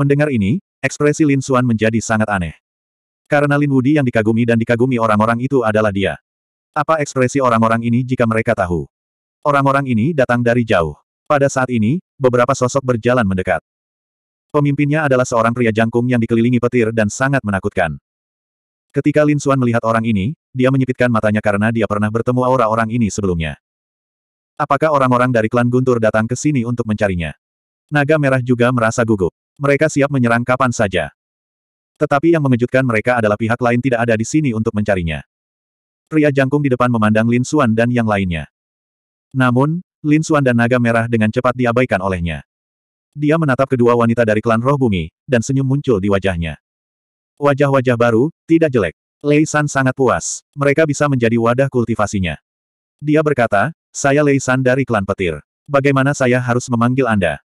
Mendengar ini, ekspresi Lin Xuan menjadi sangat aneh. Karena Lin Wudi yang dikagumi dan dikagumi orang-orang itu adalah dia. Apa ekspresi orang-orang ini jika mereka tahu? Orang-orang ini datang dari jauh. Pada saat ini, beberapa sosok berjalan mendekat. Pemimpinnya adalah seorang pria jangkung yang dikelilingi petir dan sangat menakutkan. Ketika Lin Xuan melihat orang ini, dia menyipitkan matanya karena dia pernah bertemu aura orang ini sebelumnya. Apakah orang-orang dari klan Guntur datang ke sini untuk mencarinya? Naga Merah juga merasa gugup. Mereka siap menyerang kapan saja. Tetapi yang mengejutkan mereka adalah pihak lain tidak ada di sini untuk mencarinya. Pria jangkung di depan memandang Lin Xuan dan yang lainnya. Namun, Lin Xuan dan naga merah dengan cepat diabaikan olehnya. Dia menatap kedua wanita dari klan roh bumi, dan senyum muncul di wajahnya. Wajah-wajah baru, tidak jelek. Lei San sangat puas. Mereka bisa menjadi wadah kultivasinya. Dia berkata, saya Lei San dari klan petir. Bagaimana saya harus memanggil Anda?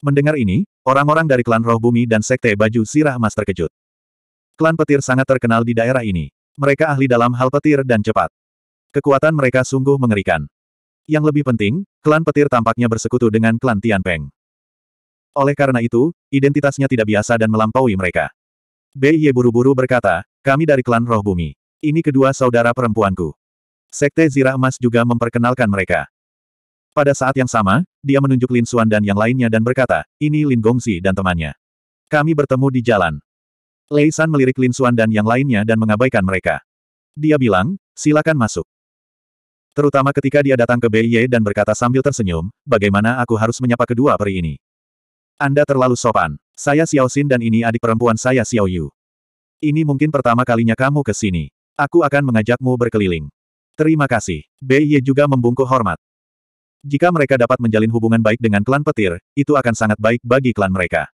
Mendengar ini, orang-orang dari klan roh bumi dan sekte baju sirah emas terkejut. Klan petir sangat terkenal di daerah ini. Mereka ahli dalam hal petir dan cepat. Kekuatan mereka sungguh mengerikan. Yang lebih penting, klan petir tampaknya bersekutu dengan klan Tianpeng. Oleh karena itu, identitasnya tidak biasa dan melampaui mereka. Ye buru-buru berkata, kami dari klan roh bumi. Ini kedua saudara perempuanku. Sekte Zira Emas juga memperkenalkan mereka. Pada saat yang sama, dia menunjuk Lin Xuan dan yang lainnya dan berkata, ini Lin Gongzi dan temannya. Kami bertemu di jalan. Lei San melirik Lin Xuan dan yang lainnya dan mengabaikan mereka. Dia bilang, silakan masuk. Terutama ketika dia datang ke Bei Ye dan berkata sambil tersenyum, bagaimana aku harus menyapa kedua peri ini? Anda terlalu sopan. Saya Xiao Xin dan ini adik perempuan saya Xiao Yu. Ini mungkin pertama kalinya kamu ke sini. Aku akan mengajakmu berkeliling. Terima kasih. Bei Ye juga membungkuk hormat. Jika mereka dapat menjalin hubungan baik dengan klan petir, itu akan sangat baik bagi klan mereka.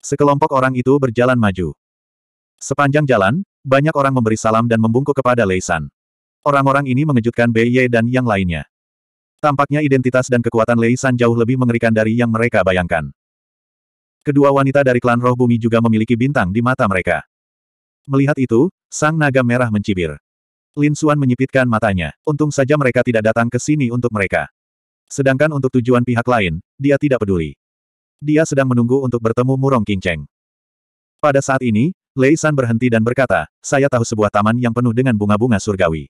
Sekelompok orang itu berjalan maju. Sepanjang jalan, banyak orang memberi salam dan membungkuk kepada Leisan. Orang-orang ini mengejutkan Bei Ye dan yang lainnya. Tampaknya identitas dan kekuatan Leisan jauh lebih mengerikan dari yang mereka bayangkan. Kedua wanita dari klan roh bumi juga memiliki bintang di mata mereka. Melihat itu, sang naga merah mencibir. Lin Suan menyipitkan matanya. Untung saja mereka tidak datang ke sini untuk mereka. Sedangkan untuk tujuan pihak lain, dia tidak peduli. Dia sedang menunggu untuk bertemu Murong Qingcheng. Pada saat ini, Lei San berhenti dan berkata, saya tahu sebuah taman yang penuh dengan bunga-bunga surgawi.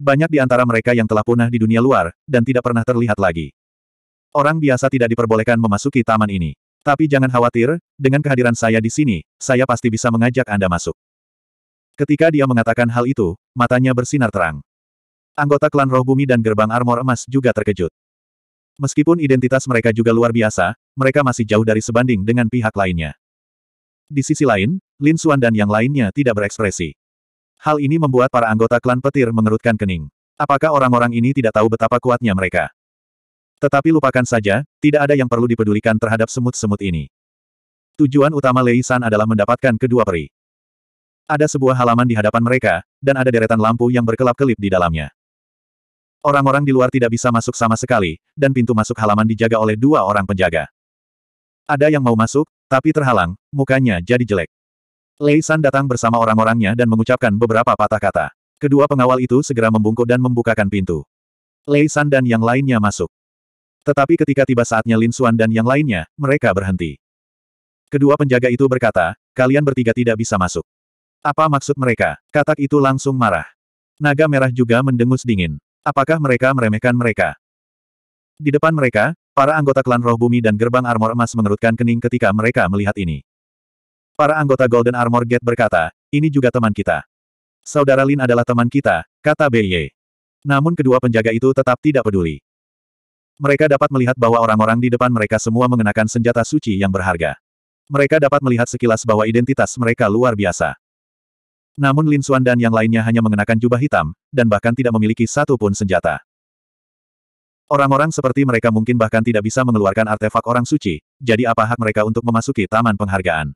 Banyak di antara mereka yang telah punah di dunia luar, dan tidak pernah terlihat lagi. Orang biasa tidak diperbolehkan memasuki taman ini. Tapi jangan khawatir, dengan kehadiran saya di sini, saya pasti bisa mengajak Anda masuk. Ketika dia mengatakan hal itu, matanya bersinar terang. Anggota klan roh bumi dan gerbang armor emas juga terkejut. Meskipun identitas mereka juga luar biasa, mereka masih jauh dari sebanding dengan pihak lainnya. Di sisi lain, Lin Xuan dan yang lainnya tidak berekspresi. Hal ini membuat para anggota klan petir mengerutkan kening. Apakah orang-orang ini tidak tahu betapa kuatnya mereka? Tetapi lupakan saja, tidak ada yang perlu dipedulikan terhadap semut-semut ini. Tujuan utama Lei San adalah mendapatkan kedua peri. Ada sebuah halaman di hadapan mereka, dan ada deretan lampu yang berkelap-kelip di dalamnya. Orang-orang di luar tidak bisa masuk sama sekali, dan pintu masuk halaman dijaga oleh dua orang penjaga. Ada yang mau masuk, tapi terhalang, mukanya jadi jelek. Lei San datang bersama orang-orangnya dan mengucapkan beberapa patah kata. Kedua pengawal itu segera membungkuk dan membukakan pintu. Lei San dan yang lainnya masuk. Tetapi ketika tiba saatnya Lin Xuan dan yang lainnya, mereka berhenti. Kedua penjaga itu berkata, kalian bertiga tidak bisa masuk. Apa maksud mereka? Katak itu langsung marah. Naga merah juga mendengus dingin. Apakah mereka meremehkan mereka? Di depan mereka, para anggota klan roh bumi dan gerbang armor emas mengerutkan kening ketika mereka melihat ini. Para anggota Golden Armor Gate berkata, ini juga teman kita. Saudara Lin adalah teman kita, kata BY. Namun kedua penjaga itu tetap tidak peduli. Mereka dapat melihat bahwa orang-orang di depan mereka semua mengenakan senjata suci yang berharga. Mereka dapat melihat sekilas bahwa identitas mereka luar biasa. Namun Lin Suan dan yang lainnya hanya mengenakan jubah hitam, dan bahkan tidak memiliki satu pun senjata. Orang-orang seperti mereka mungkin bahkan tidak bisa mengeluarkan artefak orang suci, jadi apa hak mereka untuk memasuki taman penghargaan?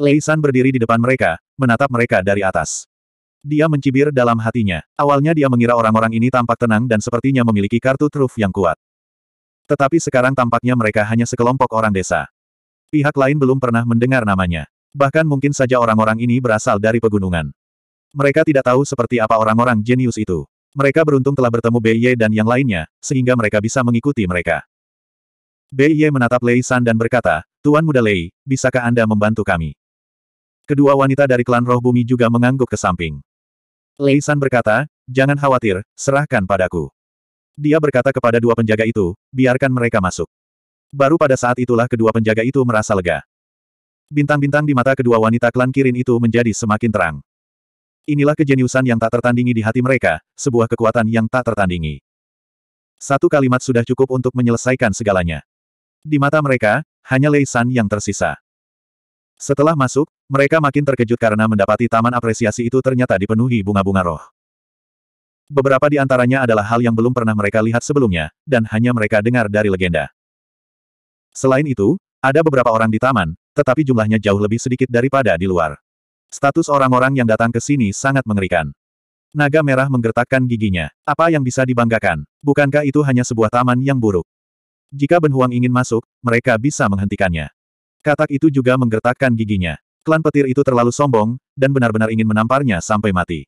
Lei San berdiri di depan mereka, menatap mereka dari atas. Dia mencibir dalam hatinya. Awalnya dia mengira orang-orang ini tampak tenang dan sepertinya memiliki kartu truf yang kuat. Tetapi sekarang tampaknya mereka hanya sekelompok orang desa. Pihak lain belum pernah mendengar namanya. Bahkan mungkin saja orang-orang ini berasal dari pegunungan. Mereka tidak tahu seperti apa orang-orang jenius itu. Mereka beruntung telah bertemu Bei Ye dan yang lainnya, sehingga mereka bisa mengikuti mereka. Bei Ye menatap Lei San dan berkata, Tuan Muda Lei, bisakah Anda membantu kami? Kedua wanita dari klan roh bumi juga mengangguk ke samping. Lei San berkata, jangan khawatir, serahkan padaku. Dia berkata kepada dua penjaga itu, biarkan mereka masuk. Baru pada saat itulah kedua penjaga itu merasa lega. Bintang-bintang di mata kedua wanita klan Kirin itu menjadi semakin terang. Inilah kejeniusan yang tak tertandingi di hati mereka, sebuah kekuatan yang tak tertandingi. Satu kalimat sudah cukup untuk menyelesaikan segalanya. Di mata mereka, hanya Lei San yang tersisa. Setelah masuk, mereka makin terkejut karena mendapati taman apresiasi itu ternyata dipenuhi bunga-bunga roh. Beberapa di antaranya adalah hal yang belum pernah mereka lihat sebelumnya, dan hanya mereka dengar dari legenda. Selain itu, ada beberapa orang di taman, tetapi jumlahnya jauh lebih sedikit daripada di luar. Status orang-orang yang datang ke sini sangat mengerikan. Naga merah menggertakkan giginya. Apa yang bisa dibanggakan? Bukankah itu hanya sebuah taman yang buruk? Jika Ben Huang ingin masuk, mereka bisa menghentikannya. Katak itu juga menggertakkan giginya. Klan petir itu terlalu sombong, dan benar-benar ingin menamparnya sampai mati.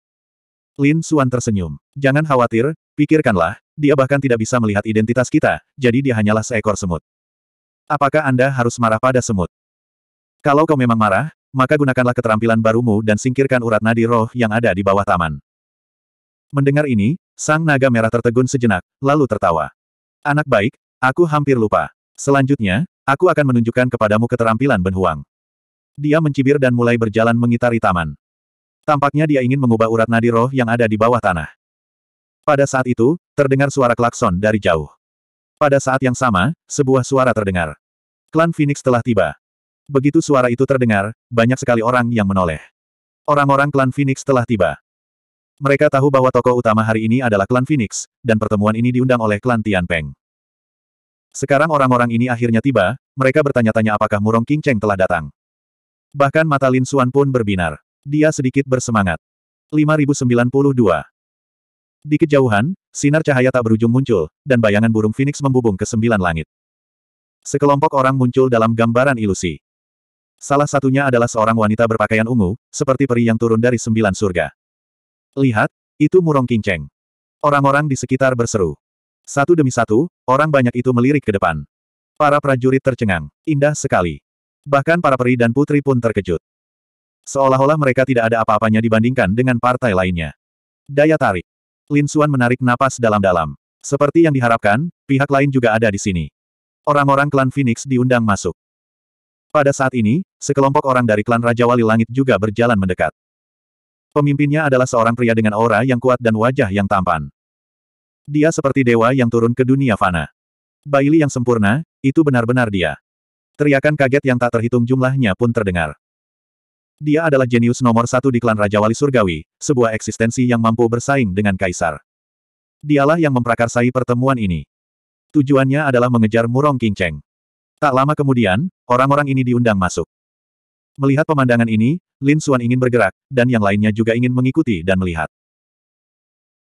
Lin Suan tersenyum. Jangan khawatir, pikirkanlah, dia bahkan tidak bisa melihat identitas kita, jadi dia hanyalah seekor semut. Apakah Anda harus marah pada semut? Kalau kau memang marah, maka gunakanlah keterampilan barumu dan singkirkan urat nadi roh yang ada di bawah taman. Mendengar ini, sang naga merah tertegun sejenak, lalu tertawa. Anak baik, aku hampir lupa. Selanjutnya, aku akan menunjukkan kepadamu keterampilan benhuang. Dia mencibir dan mulai berjalan mengitari taman. Tampaknya dia ingin mengubah urat nadi roh yang ada di bawah tanah. Pada saat itu, terdengar suara klakson dari jauh. Pada saat yang sama, sebuah suara terdengar. Klan Phoenix telah tiba. Begitu suara itu terdengar, banyak sekali orang yang menoleh. Orang-orang klan Phoenix telah tiba. Mereka tahu bahwa tokoh utama hari ini adalah klan Phoenix, dan pertemuan ini diundang oleh klan Tianpeng. Sekarang orang-orang ini akhirnya tiba, mereka bertanya-tanya apakah Murong King Cheng telah datang. Bahkan mata Lin Suan pun berbinar. Dia sedikit bersemangat. 5092 Di kejauhan, sinar cahaya tak berujung muncul, dan bayangan burung Phoenix membubung ke sembilan langit. Sekelompok orang muncul dalam gambaran ilusi. Salah satunya adalah seorang wanita berpakaian ungu, seperti peri yang turun dari sembilan surga. Lihat, itu murong kinceng. Orang-orang di sekitar berseru. Satu demi satu, orang banyak itu melirik ke depan. Para prajurit tercengang. Indah sekali. Bahkan para peri dan putri pun terkejut. Seolah-olah mereka tidak ada apa-apanya dibandingkan dengan partai lainnya. Daya tarik. Lin Suan menarik napas dalam-dalam. Seperti yang diharapkan, pihak lain juga ada di sini. Orang-orang klan Phoenix diundang masuk. Pada saat ini, sekelompok orang dari klan Raja Wali Langit juga berjalan mendekat. Pemimpinnya adalah seorang pria dengan aura yang kuat dan wajah yang tampan. Dia seperti dewa yang turun ke dunia fana. Baili yang sempurna, itu benar-benar dia. Teriakan kaget yang tak terhitung jumlahnya pun terdengar. Dia adalah jenius nomor satu di klan Raja Wali Surgawi, sebuah eksistensi yang mampu bersaing dengan kaisar. Dialah yang memprakarsai pertemuan ini. Tujuannya adalah mengejar Murong King Cheng. Tak lama kemudian, orang-orang ini diundang masuk. Melihat pemandangan ini, Lin Xuan ingin bergerak, dan yang lainnya juga ingin mengikuti dan melihat.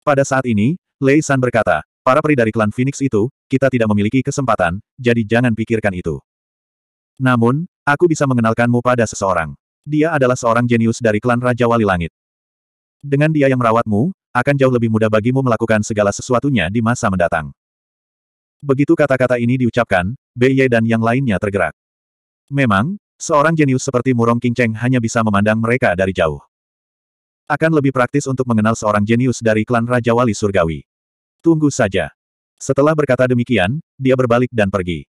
Pada saat ini, Lei San berkata, para peri dari klan Phoenix itu, kita tidak memiliki kesempatan, jadi jangan pikirkan itu. Namun, aku bisa mengenalkanmu pada seseorang. Dia adalah seorang jenius dari klan Raja Wali Langit. Dengan dia yang merawatmu, akan jauh lebih mudah bagimu melakukan segala sesuatunya di masa mendatang. Begitu kata-kata ini diucapkan, BY dan yang lainnya tergerak. Memang, seorang jenius seperti Murong Qingcheng hanya bisa memandang mereka dari jauh. Akan lebih praktis untuk mengenal seorang jenius dari klan Raja Wali Surgawi. Tunggu saja. Setelah berkata demikian, dia berbalik dan pergi.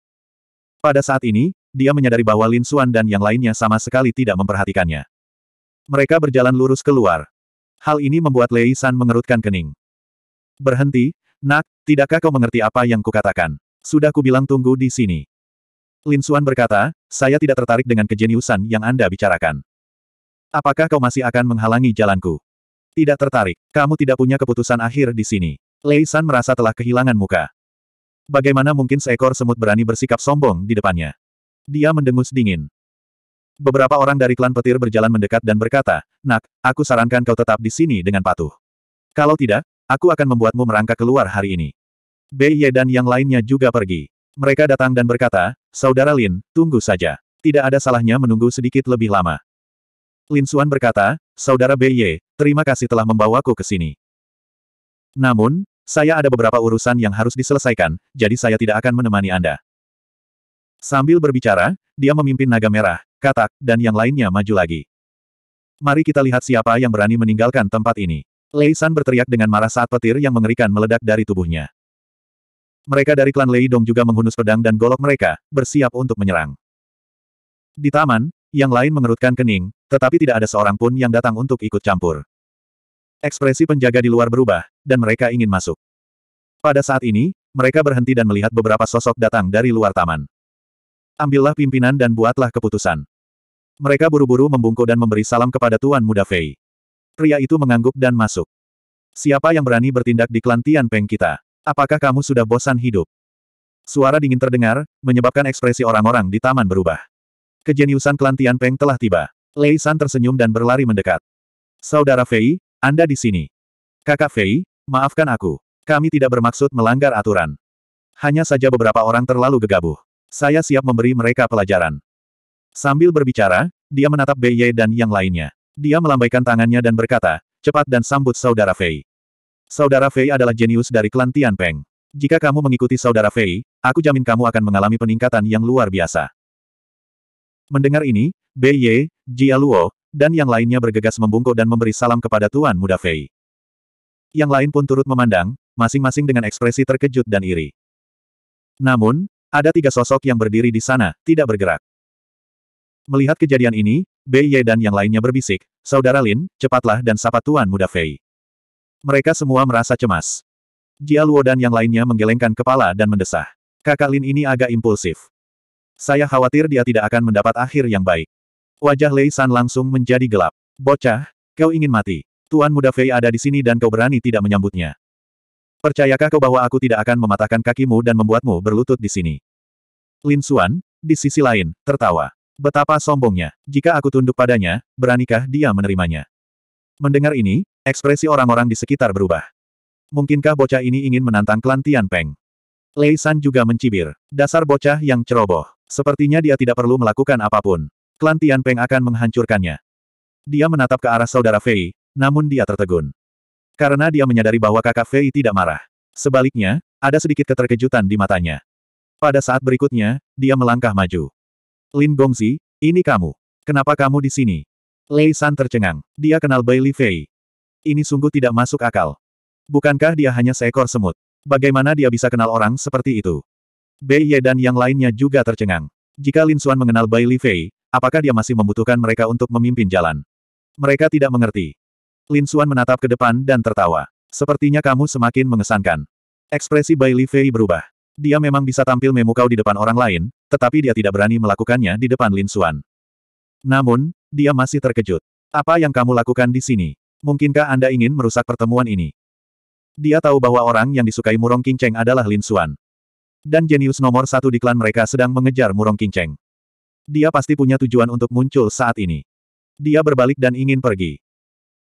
Pada saat ini, dia menyadari bahwa Lin Xuan dan yang lainnya sama sekali tidak memperhatikannya. Mereka berjalan lurus keluar. Hal ini membuat Lei San mengerutkan kening. Berhenti, nak, tidakkah kau mengerti apa yang kukatakan? Sudah kubilang tunggu di sini. Lin Xuan berkata, saya tidak tertarik dengan kejeniusan yang Anda bicarakan. Apakah kau masih akan menghalangi jalanku? Tidak tertarik. Kamu tidak punya keputusan akhir di sini. Lei San merasa telah kehilangan muka. Bagaimana mungkin seekor semut berani bersikap sombong di depannya? Dia mendengus dingin. Beberapa orang dari klan petir berjalan mendekat dan berkata, Nak, aku sarankan kau tetap di sini dengan patuh. Kalau tidak, aku akan membuatmu merangkak keluar hari ini. Bei Ye dan yang lainnya juga pergi. Mereka datang dan berkata, Saudara Lin, tunggu saja. Tidak ada salahnya menunggu sedikit lebih lama. Lin Suan berkata, Saudara Bei, Ye, terima kasih telah membawaku ke sini. Namun, saya ada beberapa urusan yang harus diselesaikan, jadi saya tidak akan menemani Anda. Sambil berbicara, dia memimpin naga merah, katak, dan yang lainnya maju lagi. Mari kita lihat siapa yang berani meninggalkan tempat ini. Lei San berteriak dengan marah saat petir yang mengerikan meledak dari tubuhnya. Mereka dari klan Lei Dong juga menghunus pedang dan golok mereka, bersiap untuk menyerang. Di taman, yang lain mengerutkan kening, tetapi tidak ada seorang pun yang datang untuk ikut campur. Ekspresi penjaga di luar berubah, dan mereka ingin masuk. Pada saat ini, mereka berhenti dan melihat beberapa sosok datang dari luar taman. Ambillah pimpinan dan buatlah keputusan. Mereka buru-buru membungkuk dan memberi salam kepada Tuan Muda Fei. Pria itu mengangguk dan masuk. Siapa yang berani bertindak di klan Tian Peng kita? Apakah kamu sudah bosan hidup? Suara dingin terdengar, menyebabkan ekspresi orang-orang di taman berubah. Kejeniusan klan Tian Peng telah tiba. Lei San tersenyum dan berlari mendekat. Saudara Fei, Anda di sini. Kakak Fei, maafkan aku. Kami tidak bermaksud melanggar aturan. Hanya saja beberapa orang terlalu gegabah. Saya siap memberi mereka pelajaran. Sambil berbicara, dia menatap Bei Ye dan yang lainnya. Dia melambaikan tangannya dan berkata, cepat dan sambut saudara Fei. Saudara Fei adalah jenius dari klan Peng. Jika kamu mengikuti saudara Fei, aku jamin kamu akan mengalami peningkatan yang luar biasa. Mendengar ini, Bei Ye, Jia Luo, dan yang lainnya bergegas membungkuk dan memberi salam kepada Tuan Muda Fei. Yang lain pun turut memandang, masing-masing dengan ekspresi terkejut dan iri. Namun, ada tiga sosok yang berdiri di sana, tidak bergerak. Melihat kejadian ini, Bei Ye dan yang lainnya berbisik, Saudara Lin, cepatlah dan sapa Tuan Muda Fei. Mereka semua merasa cemas. Jia Luo dan yang lainnya menggelengkan kepala dan mendesah. Kakak Lin ini agak impulsif. Saya khawatir dia tidak akan mendapat akhir yang baik. Wajah Lei San langsung menjadi gelap. Bocah, kau ingin mati. Tuan muda Fei ada di sini dan kau berani tidak menyambutnya. Percayakah kau bahwa aku tidak akan mematahkan kakimu dan membuatmu berlutut di sini? Lin Xuan, di sisi lain, tertawa. Betapa sombongnya. Jika aku tunduk padanya, beranikah dia menerimanya? Mendengar ini, Ekspresi orang-orang di sekitar berubah. Mungkinkah bocah ini ingin menantang klan Tian Peng? Lei San juga mencibir. Dasar bocah yang ceroboh. Sepertinya dia tidak perlu melakukan apapun. Klan Tian Peng akan menghancurkannya. Dia menatap ke arah saudara Fei, namun dia tertegun. Karena dia menyadari bahwa kakak Fei tidak marah. Sebaliknya, ada sedikit keterkejutan di matanya. Pada saat berikutnya, dia melangkah maju. Lin Gongzi, ini kamu. Kenapa kamu di sini? Lei San tercengang. Dia kenal Bailey Fei. Ini sungguh tidak masuk akal. Bukankah dia hanya seekor semut? Bagaimana dia bisa kenal orang seperti itu? Bei Ye dan yang lainnya juga tercengang. Jika Lin Xuan mengenal Bai Li Fei, apakah dia masih membutuhkan mereka untuk memimpin jalan? Mereka tidak mengerti. Lin Xuan menatap ke depan dan tertawa. Sepertinya kamu semakin mengesankan. Ekspresi Bai Li Fei berubah. Dia memang bisa tampil memukau di depan orang lain, tetapi dia tidak berani melakukannya di depan Lin Xuan. Namun, dia masih terkejut. Apa yang kamu lakukan di sini? Mungkinkah Anda ingin merusak pertemuan ini? Dia tahu bahwa orang yang disukai Murong Kinceng adalah Lin Xuan. Dan jenius nomor satu di klan mereka sedang mengejar Murong Kinceng. Dia pasti punya tujuan untuk muncul saat ini. Dia berbalik dan ingin pergi.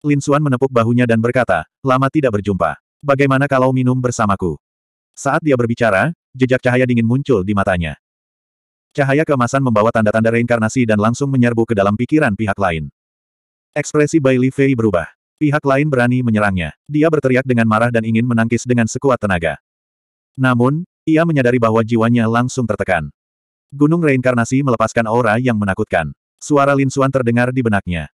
Lin Xuan menepuk bahunya dan berkata, lama tidak berjumpa. Bagaimana kalau minum bersamaku? Saat dia berbicara, jejak cahaya dingin muncul di matanya. Cahaya keemasan membawa tanda-tanda reinkarnasi dan langsung menyerbu ke dalam pikiran pihak lain. Ekspresi Bai Li Fei berubah. Pihak lain berani menyerangnya. Dia berteriak dengan marah dan ingin menangkis dengan sekuat tenaga. Namun, ia menyadari bahwa jiwanya langsung tertekan. Gunung reinkarnasi melepaskan aura yang menakutkan. Suara Lin Suan terdengar di benaknya.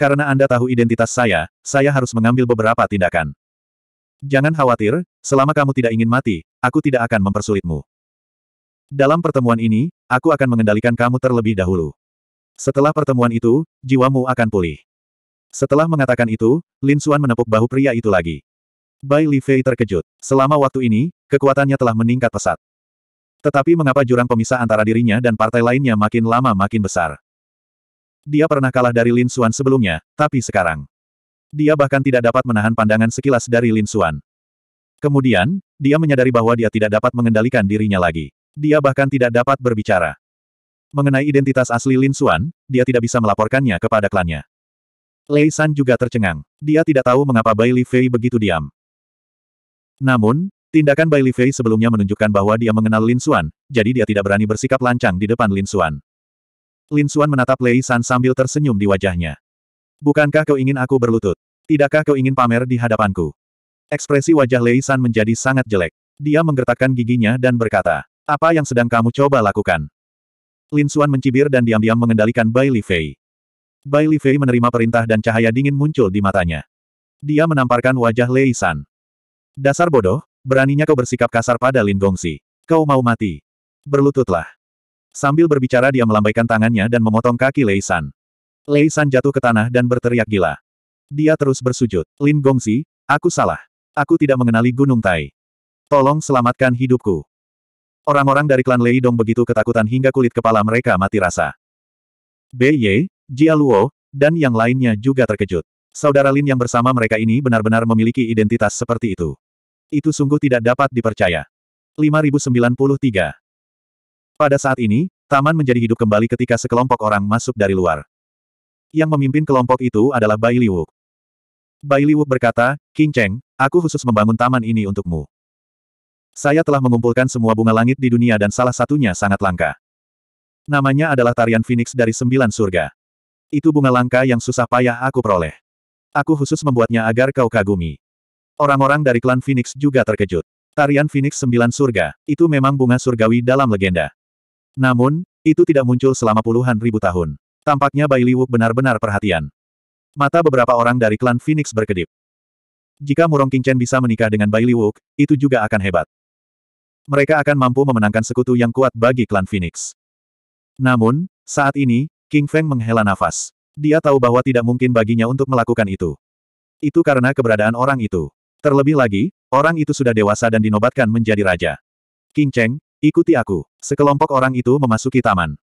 Karena Anda tahu identitas saya, saya harus mengambil beberapa tindakan. Jangan khawatir, selama kamu tidak ingin mati, aku tidak akan mempersulitmu. Dalam pertemuan ini, aku akan mengendalikan kamu terlebih dahulu. Setelah pertemuan itu, jiwamu akan pulih. Setelah mengatakan itu, Lin Suan menepuk bahu pria itu lagi. Bai Li Fei terkejut. Selama waktu ini, kekuatannya telah meningkat pesat. Tetapi mengapa jurang pemisah antara dirinya dan partai lainnya makin lama makin besar? Dia pernah kalah dari Lin Suan sebelumnya, tapi sekarang. Dia bahkan tidak dapat menahan pandangan sekilas dari Lin Suan. Kemudian, dia menyadari bahwa dia tidak dapat mengendalikan dirinya lagi. Dia bahkan tidak dapat berbicara. Mengenai identitas asli Lin Suan, dia tidak bisa melaporkannya kepada klannya. Lei San juga tercengang. Dia tidak tahu mengapa Bai Li Fei begitu diam. Namun, tindakan Bai Li Fei sebelumnya menunjukkan bahwa dia mengenal Lin Xuan, jadi dia tidak berani bersikap lancang di depan Lin Xuan. Lin Xuan menatap Lei San sambil tersenyum di wajahnya. Bukankah kau ingin aku berlutut? Tidakkah kau ingin pamer di hadapanku? Ekspresi wajah Lei San menjadi sangat jelek. Dia menggertakkan giginya dan berkata, apa yang sedang kamu coba lakukan? Lin Xuan mencibir dan diam-diam mengendalikan Bai Li Fei. Bai Li Fei menerima perintah dan cahaya dingin muncul di matanya. Dia menamparkan wajah Lei San. Dasar bodoh, beraninya kau bersikap kasar pada Lin Gongsi. Kau mau mati. Berlututlah. Sambil berbicara dia melambaikan tangannya dan memotong kaki Lei San. Lei San jatuh ke tanah dan berteriak gila. Dia terus bersujud. Lin Gongsi, aku salah. Aku tidak mengenali Gunung Tai. Tolong selamatkan hidupku. Orang-orang dari klan Lei Dong begitu ketakutan hingga kulit kepala mereka mati rasa. Bei Ye. Jia Luo, dan yang lainnya juga terkejut. Saudara Lin yang bersama mereka ini benar-benar memiliki identitas seperti itu. Itu sungguh tidak dapat dipercaya. 5093 Pada saat ini, taman menjadi hidup kembali ketika sekelompok orang masuk dari luar. Yang memimpin kelompok itu adalah Bai Liwu. Bai Liwu berkata, King Cheng, aku khusus membangun taman ini untukmu. Saya telah mengumpulkan semua bunga langit di dunia dan salah satunya sangat langka. Namanya adalah tarian Phoenix dari sembilan surga. Itu bunga langka yang susah payah aku peroleh. Aku khusus membuatnya agar kau kagumi. Orang-orang dari klan Phoenix juga terkejut. Tarian Phoenix Sembilan Surga, itu memang bunga surgawi dalam legenda. Namun, itu tidak muncul selama puluhan ribu tahun. Tampaknya Bai Liwook benar-benar perhatian. Mata beberapa orang dari klan Phoenix berkedip. Jika Murong Qingchen bisa menikah dengan Bai Liwook, itu juga akan hebat. Mereka akan mampu memenangkan sekutu yang kuat bagi klan Phoenix. Namun, saat ini, King Feng menghela nafas. Dia tahu bahwa tidak mungkin baginya untuk melakukan itu. Itu karena keberadaan orang itu. Terlebih lagi, orang itu sudah dewasa dan dinobatkan menjadi raja. King Cheng, ikuti aku. Sekelompok orang itu memasuki taman.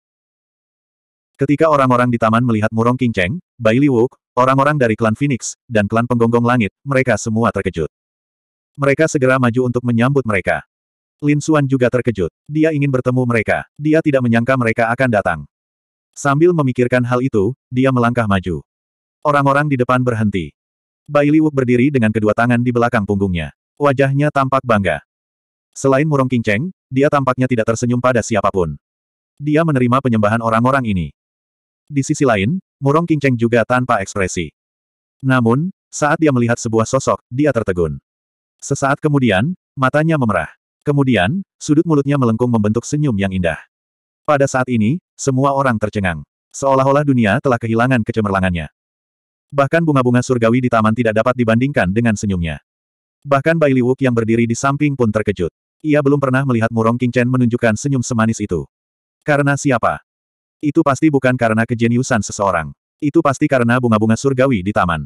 Ketika orang-orang di taman melihat murong King Cheng, Bai Li orang-orang dari klan Phoenix, dan klan penggonggong langit, mereka semua terkejut. Mereka segera maju untuk menyambut mereka. Lin Xuan juga terkejut. Dia ingin bertemu mereka. Dia tidak menyangka mereka akan datang. Sambil memikirkan hal itu, dia melangkah maju. Orang-orang di depan berhenti. Bai Liwuk berdiri dengan kedua tangan di belakang punggungnya. Wajahnya tampak bangga. Selain Murong kinceng, dia tampaknya tidak tersenyum pada siapapun. Dia menerima penyembahan orang-orang ini. Di sisi lain, Murong kinceng juga tanpa ekspresi. Namun, saat dia melihat sebuah sosok, dia tertegun. Sesaat kemudian, matanya memerah. Kemudian, sudut mulutnya melengkung membentuk senyum yang indah. Pada saat ini, semua orang tercengang. Seolah-olah dunia telah kehilangan kecemerlangannya. Bahkan bunga-bunga surgawi di taman tidak dapat dibandingkan dengan senyumnya. Bahkan Bai Liwuk yang berdiri di samping pun terkejut. Ia belum pernah melihat Murong King Chen menunjukkan senyum semanis itu. Karena siapa? Itu pasti bukan karena kejeniusan seseorang. Itu pasti karena bunga-bunga surgawi di taman.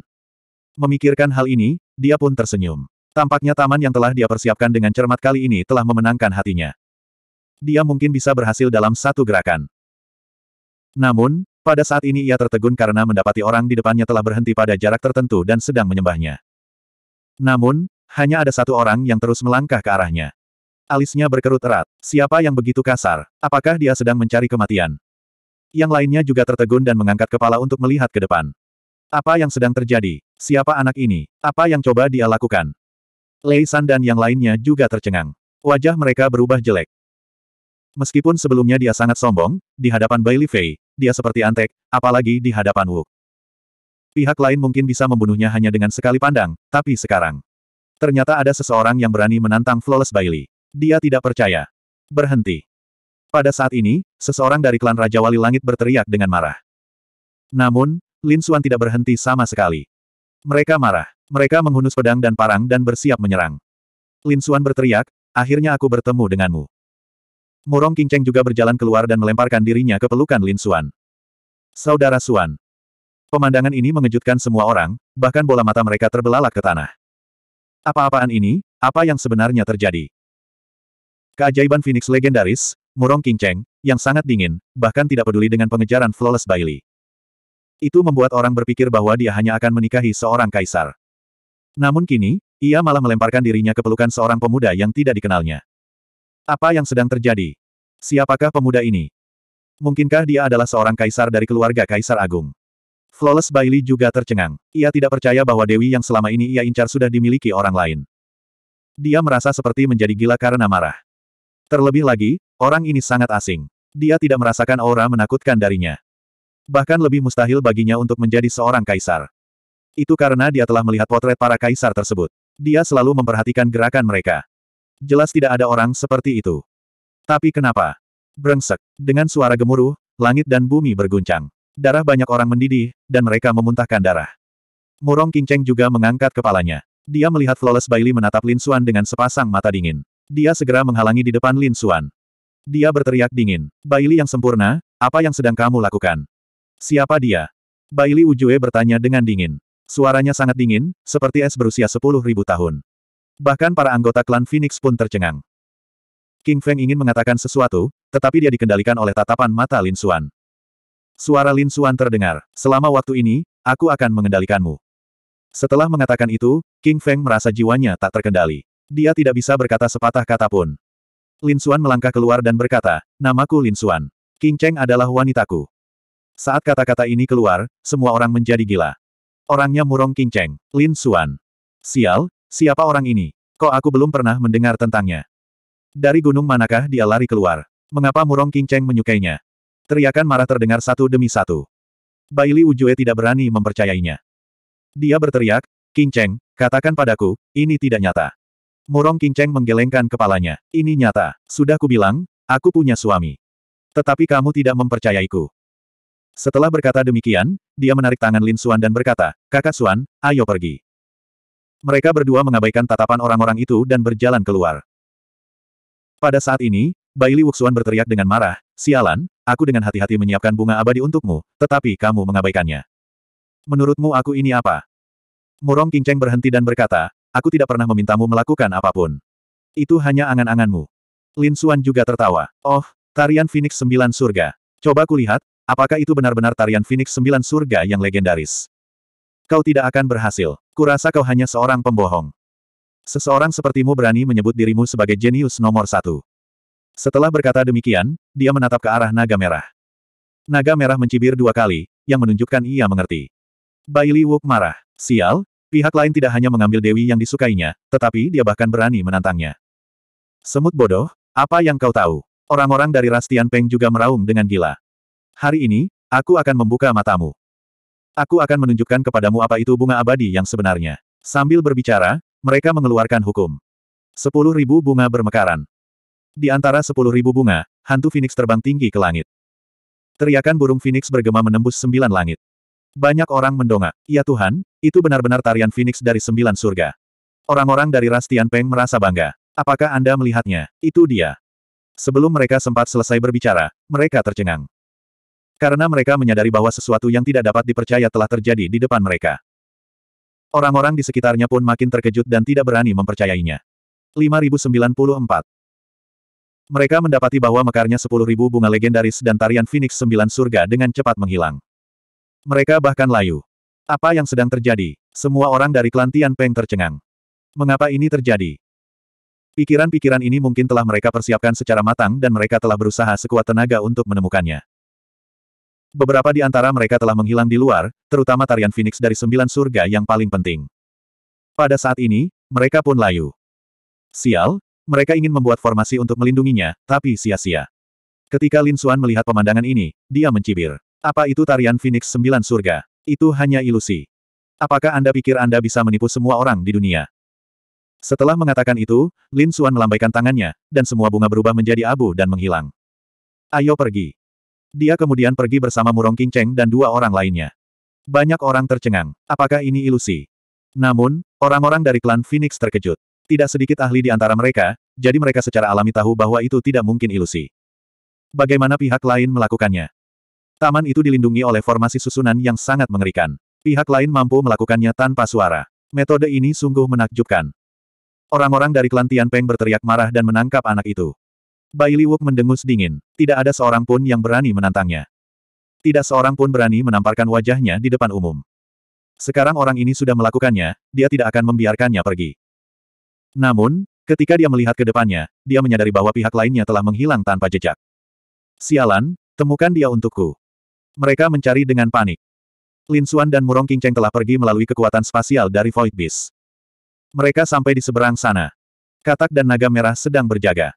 Memikirkan hal ini, dia pun tersenyum. Tampaknya taman yang telah dia persiapkan dengan cermat kali ini telah memenangkan hatinya. Dia mungkin bisa berhasil dalam satu gerakan. Namun, pada saat ini ia tertegun karena mendapati orang di depannya telah berhenti pada jarak tertentu dan sedang menyembahnya. Namun, hanya ada satu orang yang terus melangkah ke arahnya. Alisnya berkerut erat. Siapa yang begitu kasar? Apakah dia sedang mencari kematian? Yang lainnya juga tertegun dan mengangkat kepala untuk melihat ke depan. Apa yang sedang terjadi? Siapa anak ini? Apa yang coba dia lakukan? Lei San dan yang lainnya juga tercengang. Wajah mereka berubah jelek. Meskipun sebelumnya dia sangat sombong, di hadapan Bailey Fei, dia seperti antek, apalagi di hadapan Wu. Pihak lain mungkin bisa membunuhnya hanya dengan sekali pandang, tapi sekarang. Ternyata ada seseorang yang berani menantang Flawless Bailey. Dia tidak percaya. Berhenti. Pada saat ini, seseorang dari klan Raja Wali Langit berteriak dengan marah. Namun, Lin Xuan tidak berhenti sama sekali. Mereka marah. Mereka menghunus pedang dan parang dan bersiap menyerang. Lin Xuan berteriak, akhirnya aku bertemu denganmu. Murong Qingcheng juga berjalan keluar dan melemparkan dirinya ke pelukan Lin Xuan, Saudara Xuan. Pemandangan ini mengejutkan semua orang, bahkan bola mata mereka terbelalak ke tanah. Apa-apaan ini, apa yang sebenarnya terjadi? Keajaiban Phoenix legendaris, Murong Qingcheng, yang sangat dingin, bahkan tidak peduli dengan pengejaran Flawless Bailey. Itu membuat orang berpikir bahwa dia hanya akan menikahi seorang kaisar. Namun kini, ia malah melemparkan dirinya ke pelukan seorang pemuda yang tidak dikenalnya. Apa yang sedang terjadi? Siapakah pemuda ini? Mungkinkah dia adalah seorang kaisar dari keluarga Kaisar Agung? Flawless Bailey juga tercengang. Ia tidak percaya bahwa Dewi yang selama ini ia incar sudah dimiliki orang lain. Dia merasa seperti menjadi gila karena marah. Terlebih lagi, orang ini sangat asing. Dia tidak merasakan aura menakutkan darinya. Bahkan lebih mustahil baginya untuk menjadi seorang kaisar. Itu karena dia telah melihat potret para kaisar tersebut. Dia selalu memperhatikan gerakan mereka. Jelas tidak ada orang seperti itu. Tapi kenapa? Brengsek. Dengan suara gemuruh, langit dan bumi berguncang. Darah banyak orang mendidih, dan mereka memuntahkan darah. Murong Kinceng juga mengangkat kepalanya. Dia melihat Flawless Bailey menatap Lin Suan dengan sepasang mata dingin. Dia segera menghalangi di depan Lin Suan. Dia berteriak dingin. Bailey yang sempurna, apa yang sedang kamu lakukan? Siapa dia? Bailey Ujue bertanya dengan dingin. Suaranya sangat dingin, seperti es berusia sepuluh ribu tahun. Bahkan para anggota klan Phoenix pun tercengang. King Feng ingin mengatakan sesuatu, tetapi dia dikendalikan oleh tatapan mata Lin Xuan. Suara Lin Xuan terdengar, selama waktu ini, aku akan mengendalikanmu. Setelah mengatakan itu, King Feng merasa jiwanya tak terkendali. Dia tidak bisa berkata sepatah kata pun. Lin Xuan melangkah keluar dan berkata, namaku Lin Xuan. King Cheng adalah wanitaku. Saat kata-kata ini keluar, semua orang menjadi gila. Orangnya murung King Cheng, Lin Xuan. Sial, Siapa orang ini? Kok aku belum pernah mendengar tentangnya? Dari gunung manakah dia lari keluar? Mengapa Murong Cheng menyukainya? Teriakan marah terdengar satu demi satu. Baili Ujue tidak berani mempercayainya. Dia berteriak, Cheng, katakan padaku, ini tidak nyata. Murong Cheng menggelengkan kepalanya. Ini nyata. Sudah kubilang, aku punya suami. Tetapi kamu tidak mempercayaiku. Setelah berkata demikian, dia menarik tangan Lin Suan dan berkata, Kakak Suan, ayo pergi. Mereka berdua mengabaikan tatapan orang-orang itu dan berjalan keluar. Pada saat ini, Baili Wuxuan berteriak dengan marah, Sialan, aku dengan hati-hati menyiapkan bunga abadi untukmu, tetapi kamu mengabaikannya. Menurutmu aku ini apa? Murong Kinceng berhenti dan berkata, aku tidak pernah memintamu melakukan apapun. Itu hanya angan-anganmu. Lin Xuan juga tertawa. Oh, tarian Phoenix Sembilan Surga. Coba kulihat, apakah itu benar-benar tarian Phoenix Sembilan Surga yang legendaris? Kau tidak akan berhasil. Kurasa kau hanya seorang pembohong. Seseorang sepertimu berani menyebut dirimu sebagai jenius nomor satu. Setelah berkata demikian, dia menatap ke arah naga merah. Naga merah mencibir dua kali, yang menunjukkan ia mengerti. Bailey Wook marah. Sial, pihak lain tidak hanya mengambil Dewi yang disukainya, tetapi dia bahkan berani menantangnya. Semut bodoh, apa yang kau tahu? Orang-orang dari Rastian Peng juga meraung dengan gila. Hari ini, aku akan membuka matamu. Aku akan menunjukkan kepadamu apa itu bunga abadi yang sebenarnya. Sambil berbicara, mereka mengeluarkan hukum. Sepuluh ribu bunga bermekaran. Di antara sepuluh ribu bunga, hantu Phoenix terbang tinggi ke langit. Teriakan burung Phoenix bergema menembus sembilan langit. Banyak orang mendongak. Ya Tuhan, itu benar-benar tarian Phoenix dari sembilan surga. Orang-orang dari Rastian Peng merasa bangga. Apakah Anda melihatnya? Itu dia. Sebelum mereka sempat selesai berbicara, mereka tercengang. Karena mereka menyadari bahwa sesuatu yang tidak dapat dipercaya telah terjadi di depan mereka. Orang-orang di sekitarnya pun makin terkejut dan tidak berani mempercayainya. 5094 Mereka mendapati bahwa mekarnya 10.000 bunga legendaris dan tarian Phoenix 9 surga dengan cepat menghilang. Mereka bahkan layu. Apa yang sedang terjadi? Semua orang dari klan Tian Peng tercengang. Mengapa ini terjadi? Pikiran-pikiran ini mungkin telah mereka persiapkan secara matang dan mereka telah berusaha sekuat tenaga untuk menemukannya. Beberapa di antara mereka telah menghilang di luar, terutama tarian Phoenix dari sembilan surga yang paling penting. Pada saat ini, mereka pun layu. Sial, mereka ingin membuat formasi untuk melindunginya, tapi sia-sia. Ketika Lin Xuan melihat pemandangan ini, dia mencibir. Apa itu tarian Phoenix sembilan surga? Itu hanya ilusi. Apakah Anda pikir Anda bisa menipu semua orang di dunia? Setelah mengatakan itu, Lin Xuan melambaikan tangannya, dan semua bunga berubah menjadi abu dan menghilang. Ayo pergi. Dia kemudian pergi bersama Murong Kingceng dan dua orang lainnya. Banyak orang tercengang. Apakah ini ilusi? Namun, orang-orang dari klan Phoenix terkejut. Tidak sedikit ahli di antara mereka, jadi mereka secara alami tahu bahwa itu tidak mungkin ilusi. Bagaimana pihak lain melakukannya? Taman itu dilindungi oleh formasi susunan yang sangat mengerikan. Pihak lain mampu melakukannya tanpa suara. Metode ini sungguh menakjubkan. Orang-orang dari klan Peng berteriak marah dan menangkap anak itu. Bai Liwuk mendengus dingin. Tidak ada seorang pun yang berani menantangnya. Tidak seorang pun berani menamparkan wajahnya di depan umum. Sekarang orang ini sudah melakukannya, dia tidak akan membiarkannya pergi. Namun, ketika dia melihat ke depannya, dia menyadari bahwa pihak lainnya telah menghilang tanpa jejak. Sialan, temukan dia untukku. Mereka mencari dengan panik. Lin Xuan dan Murong Qingcheng telah pergi melalui kekuatan spasial dari Void Beast. Mereka sampai di seberang sana. Katak dan naga merah sedang berjaga.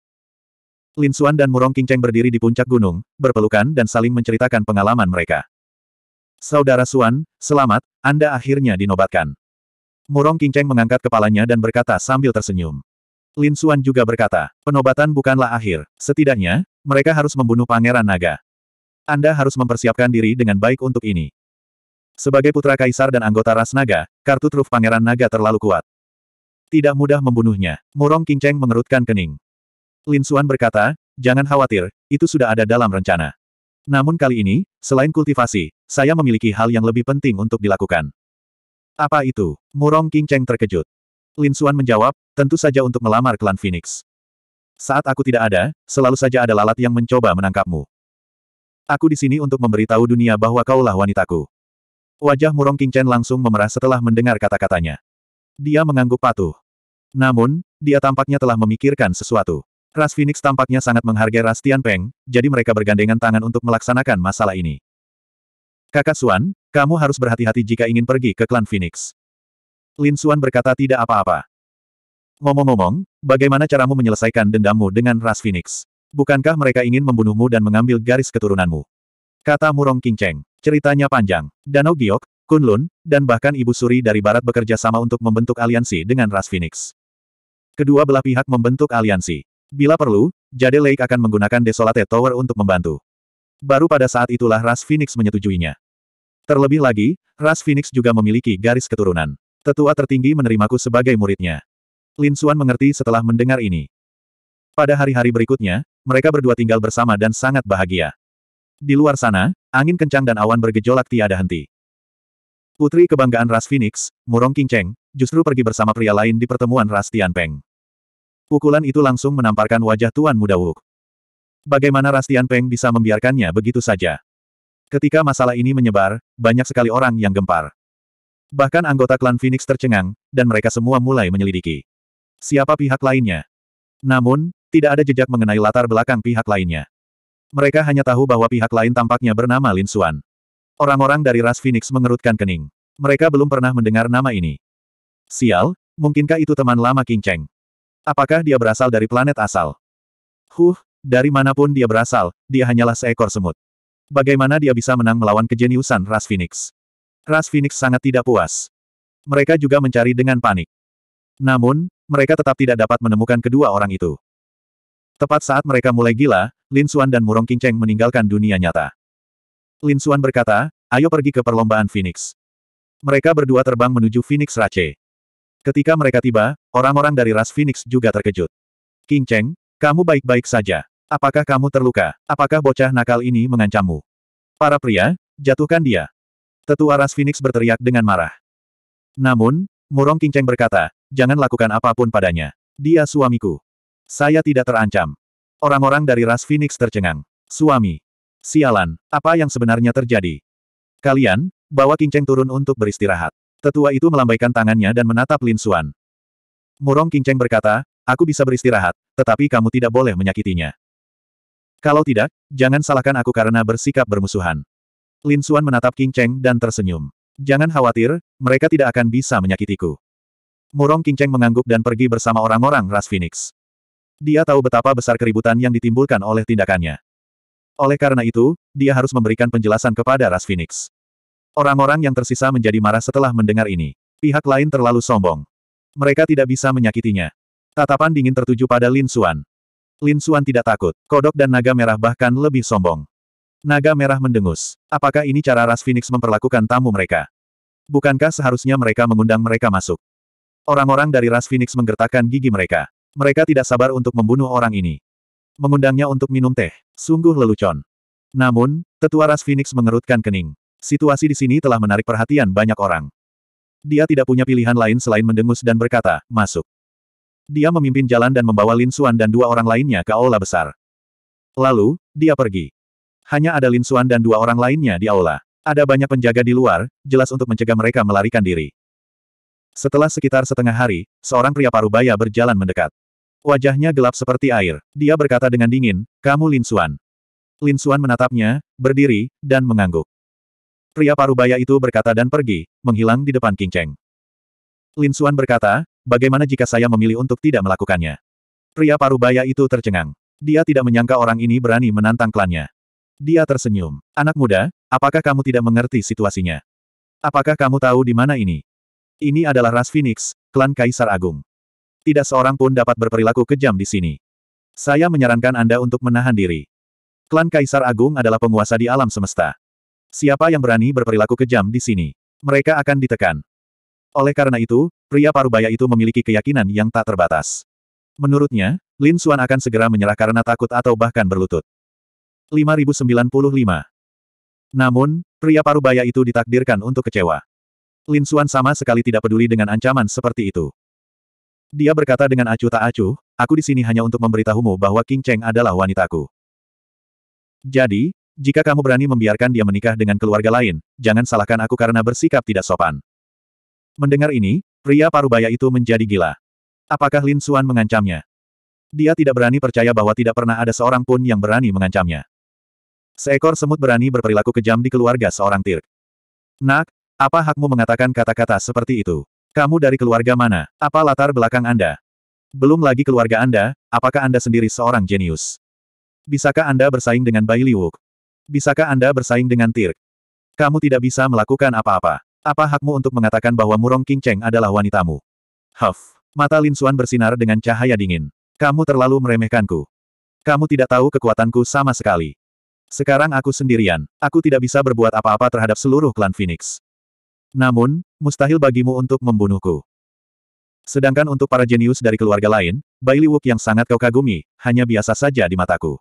Lin Xuan dan Murong Qingcheng berdiri di puncak gunung, berpelukan dan saling menceritakan pengalaman mereka. Saudara Suan, selamat, Anda akhirnya dinobatkan. Murong Qingcheng mengangkat kepalanya dan berkata sambil tersenyum. Lin Xuan juga berkata, penobatan bukanlah akhir, setidaknya, mereka harus membunuh Pangeran Naga. Anda harus mempersiapkan diri dengan baik untuk ini. Sebagai putra kaisar dan anggota ras naga, kartu truf Pangeran Naga terlalu kuat. Tidak mudah membunuhnya. Murong Qingcheng mengerutkan kening. Lin Suan berkata, jangan khawatir, itu sudah ada dalam rencana. Namun kali ini, selain kultivasi, saya memiliki hal yang lebih penting untuk dilakukan. Apa itu? Murong King Cheng terkejut. Lin Suan menjawab, tentu saja untuk melamar klan Phoenix. Saat aku tidak ada, selalu saja ada lalat yang mencoba menangkapmu. Aku di sini untuk memberitahu dunia bahwa kaulah wanitaku. Wajah Murong King Chen langsung memerah setelah mendengar kata-katanya. Dia mengangguk patuh. Namun, dia tampaknya telah memikirkan sesuatu. Ras Phoenix tampaknya sangat menghargai Ras Tian Peng, jadi mereka bergandengan tangan untuk melaksanakan masalah ini. Kakak Suan, kamu harus berhati-hati jika ingin pergi ke klan Phoenix. Lin Suan berkata tidak apa-apa. Ngomong-ngomong, bagaimana caramu menyelesaikan dendammu dengan Ras Phoenix? Bukankah mereka ingin membunuhmu dan mengambil garis keturunanmu? Kata Murong Qingcheng. Ceritanya panjang. Danau Giok, Kunlun, dan bahkan Ibu Suri dari Barat bekerja sama untuk membentuk aliansi dengan Ras Phoenix. Kedua belah pihak membentuk aliansi. Bila perlu, Jade Lake akan menggunakan Desolate Tower untuk membantu. Baru pada saat itulah Ras Phoenix menyetujuinya. Terlebih lagi, Ras Phoenix juga memiliki garis keturunan. Tetua tertinggi menerimaku sebagai muridnya. Lin Suan mengerti setelah mendengar ini. Pada hari-hari berikutnya, mereka berdua tinggal bersama dan sangat bahagia. Di luar sana, angin kencang dan awan bergejolak tiada henti. Putri kebanggaan Ras Phoenix, Murong King justru pergi bersama pria lain di pertemuan Ras Tianpeng. Pukulan itu langsung menamparkan wajah Tuan Muda Wu. Bagaimana Rastian Peng bisa membiarkannya begitu saja? Ketika masalah ini menyebar, banyak sekali orang yang gempar. Bahkan anggota klan Phoenix tercengang, dan mereka semua mulai menyelidiki. Siapa pihak lainnya? Namun, tidak ada jejak mengenai latar belakang pihak lainnya. Mereka hanya tahu bahwa pihak lain tampaknya bernama Lin Xuan. Orang-orang dari ras Phoenix mengerutkan kening. Mereka belum pernah mendengar nama ini. Sial, mungkinkah itu teman lama King Cheng? Apakah dia berasal dari planet asal? Huh, dari manapun dia berasal, dia hanyalah seekor semut. Bagaimana dia bisa menang melawan kejeniusan Ras Phoenix? Ras Phoenix sangat tidak puas. Mereka juga mencari dengan panik. Namun, mereka tetap tidak dapat menemukan kedua orang itu. Tepat saat mereka mulai gila, Lin Xuan dan Murong Qingcheng meninggalkan dunia nyata. Lin Xuan berkata, ayo pergi ke perlombaan Phoenix. Mereka berdua terbang menuju Phoenix Rache. Ketika mereka tiba, orang-orang dari ras Phoenix juga terkejut. King Cheng, kamu baik-baik saja. Apakah kamu terluka? Apakah bocah nakal ini mengancammu? Para pria, jatuhkan dia. Tetua ras Phoenix berteriak dengan marah. Namun, Murong King Cheng berkata, jangan lakukan apapun padanya. Dia suamiku. Saya tidak terancam. Orang-orang dari ras Phoenix tercengang. Suami. Sialan, apa yang sebenarnya terjadi? Kalian, bawa King Cheng turun untuk beristirahat. Tetua itu melambaikan tangannya dan menatap Lin Xuan. Murong Qingcheng berkata, aku bisa beristirahat, tetapi kamu tidak boleh menyakitinya. Kalau tidak, jangan salahkan aku karena bersikap bermusuhan. Lin Xuan menatap Qingcheng dan tersenyum. Jangan khawatir, mereka tidak akan bisa menyakitiku. Murong Qingcheng mengangguk dan pergi bersama orang-orang Ras Phoenix. Dia tahu betapa besar keributan yang ditimbulkan oleh tindakannya. Oleh karena itu, dia harus memberikan penjelasan kepada Ras Phoenix. Orang-orang yang tersisa menjadi marah setelah mendengar ini. Pihak lain terlalu sombong. Mereka tidak bisa menyakitinya. Tatapan dingin tertuju pada Lin Xuan. Lin Xuan tidak takut. Kodok dan naga merah bahkan lebih sombong. Naga merah mendengus. Apakah ini cara ras Phoenix memperlakukan tamu mereka? Bukankah seharusnya mereka mengundang mereka masuk? Orang-orang dari ras Phoenix menggertakkan gigi mereka. Mereka tidak sabar untuk membunuh orang ini. Mengundangnya untuk minum teh. Sungguh lelucon. Namun, tetua ras Phoenix mengerutkan kening. Situasi di sini telah menarik perhatian banyak orang. Dia tidak punya pilihan lain selain mendengus dan berkata, masuk. Dia memimpin jalan dan membawa Lin Suan dan dua orang lainnya ke aula besar. Lalu, dia pergi. Hanya ada Lin Suan dan dua orang lainnya di aula. Ada banyak penjaga di luar, jelas untuk mencegah mereka melarikan diri. Setelah sekitar setengah hari, seorang pria Parubaya berjalan mendekat. Wajahnya gelap seperti air. Dia berkata dengan dingin, kamu Lin Suan. Lin Suan menatapnya, berdiri, dan mengangguk. Pria parubaya itu berkata dan pergi, menghilang di depan King Cheng. Lin Suan berkata, bagaimana jika saya memilih untuk tidak melakukannya? Pria parubaya itu tercengang. Dia tidak menyangka orang ini berani menantang klannya. Dia tersenyum. Anak muda, apakah kamu tidak mengerti situasinya? Apakah kamu tahu di mana ini? Ini adalah ras Phoenix, klan Kaisar Agung. Tidak seorang pun dapat berperilaku kejam di sini. Saya menyarankan Anda untuk menahan diri. Klan Kaisar Agung adalah penguasa di alam semesta. Siapa yang berani berperilaku kejam di sini? Mereka akan ditekan. Oleh karena itu, pria parubaya itu memiliki keyakinan yang tak terbatas. Menurutnya, Lin Xuan akan segera menyerah karena takut atau bahkan berlutut. 5095 Namun, pria parubaya itu ditakdirkan untuk kecewa. Lin Xuan sama sekali tidak peduli dengan ancaman seperti itu. Dia berkata dengan acuh tak acuh, aku di sini hanya untuk memberitahumu bahwa King Cheng adalah wanitaku. Jadi, jika kamu berani membiarkan dia menikah dengan keluarga lain, jangan salahkan aku karena bersikap tidak sopan. Mendengar ini, pria parubaya itu menjadi gila. Apakah Lin Suan mengancamnya? Dia tidak berani percaya bahwa tidak pernah ada seorang pun yang berani mengancamnya. Seekor semut berani berperilaku kejam di keluarga seorang tir. Nak, apa hakmu mengatakan kata-kata seperti itu? Kamu dari keluarga mana? Apa latar belakang Anda? Belum lagi keluarga Anda, apakah Anda sendiri seorang jenius? Bisakah Anda bersaing dengan Bai Liwuk? Bisakah Anda bersaing dengan Tirk? Kamu tidak bisa melakukan apa-apa. Apa hakmu untuk mengatakan bahwa Murong King Cheng adalah wanitamu? Huff. Mata Lin Xuan bersinar dengan cahaya dingin. Kamu terlalu meremehkanku. Kamu tidak tahu kekuatanku sama sekali. Sekarang aku sendirian. Aku tidak bisa berbuat apa-apa terhadap seluruh klan Phoenix. Namun, mustahil bagimu untuk membunuhku. Sedangkan untuk para jenius dari keluarga lain, Bailey yang sangat kau kagumi, hanya biasa saja di mataku.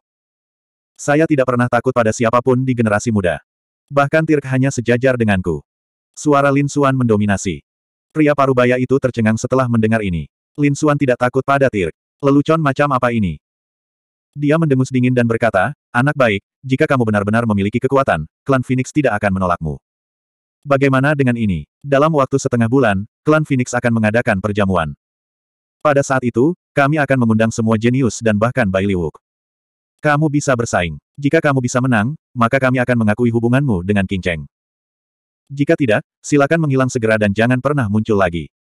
Saya tidak pernah takut pada siapapun di generasi muda. Bahkan Tirk hanya sejajar denganku. Suara Lin Suan mendominasi. Pria parubaya itu tercengang setelah mendengar ini. Lin Suan tidak takut pada Tirk. Lelucon macam apa ini? Dia mendengus dingin dan berkata, Anak baik, jika kamu benar-benar memiliki kekuatan, klan Phoenix tidak akan menolakmu. Bagaimana dengan ini? Dalam waktu setengah bulan, klan Phoenix akan mengadakan perjamuan. Pada saat itu, kami akan mengundang semua jenius dan bahkan Bailiwuk. Kamu bisa bersaing. Jika kamu bisa menang, maka kami akan mengakui hubunganmu dengan King Cheng. Jika tidak, silakan menghilang segera dan jangan pernah muncul lagi.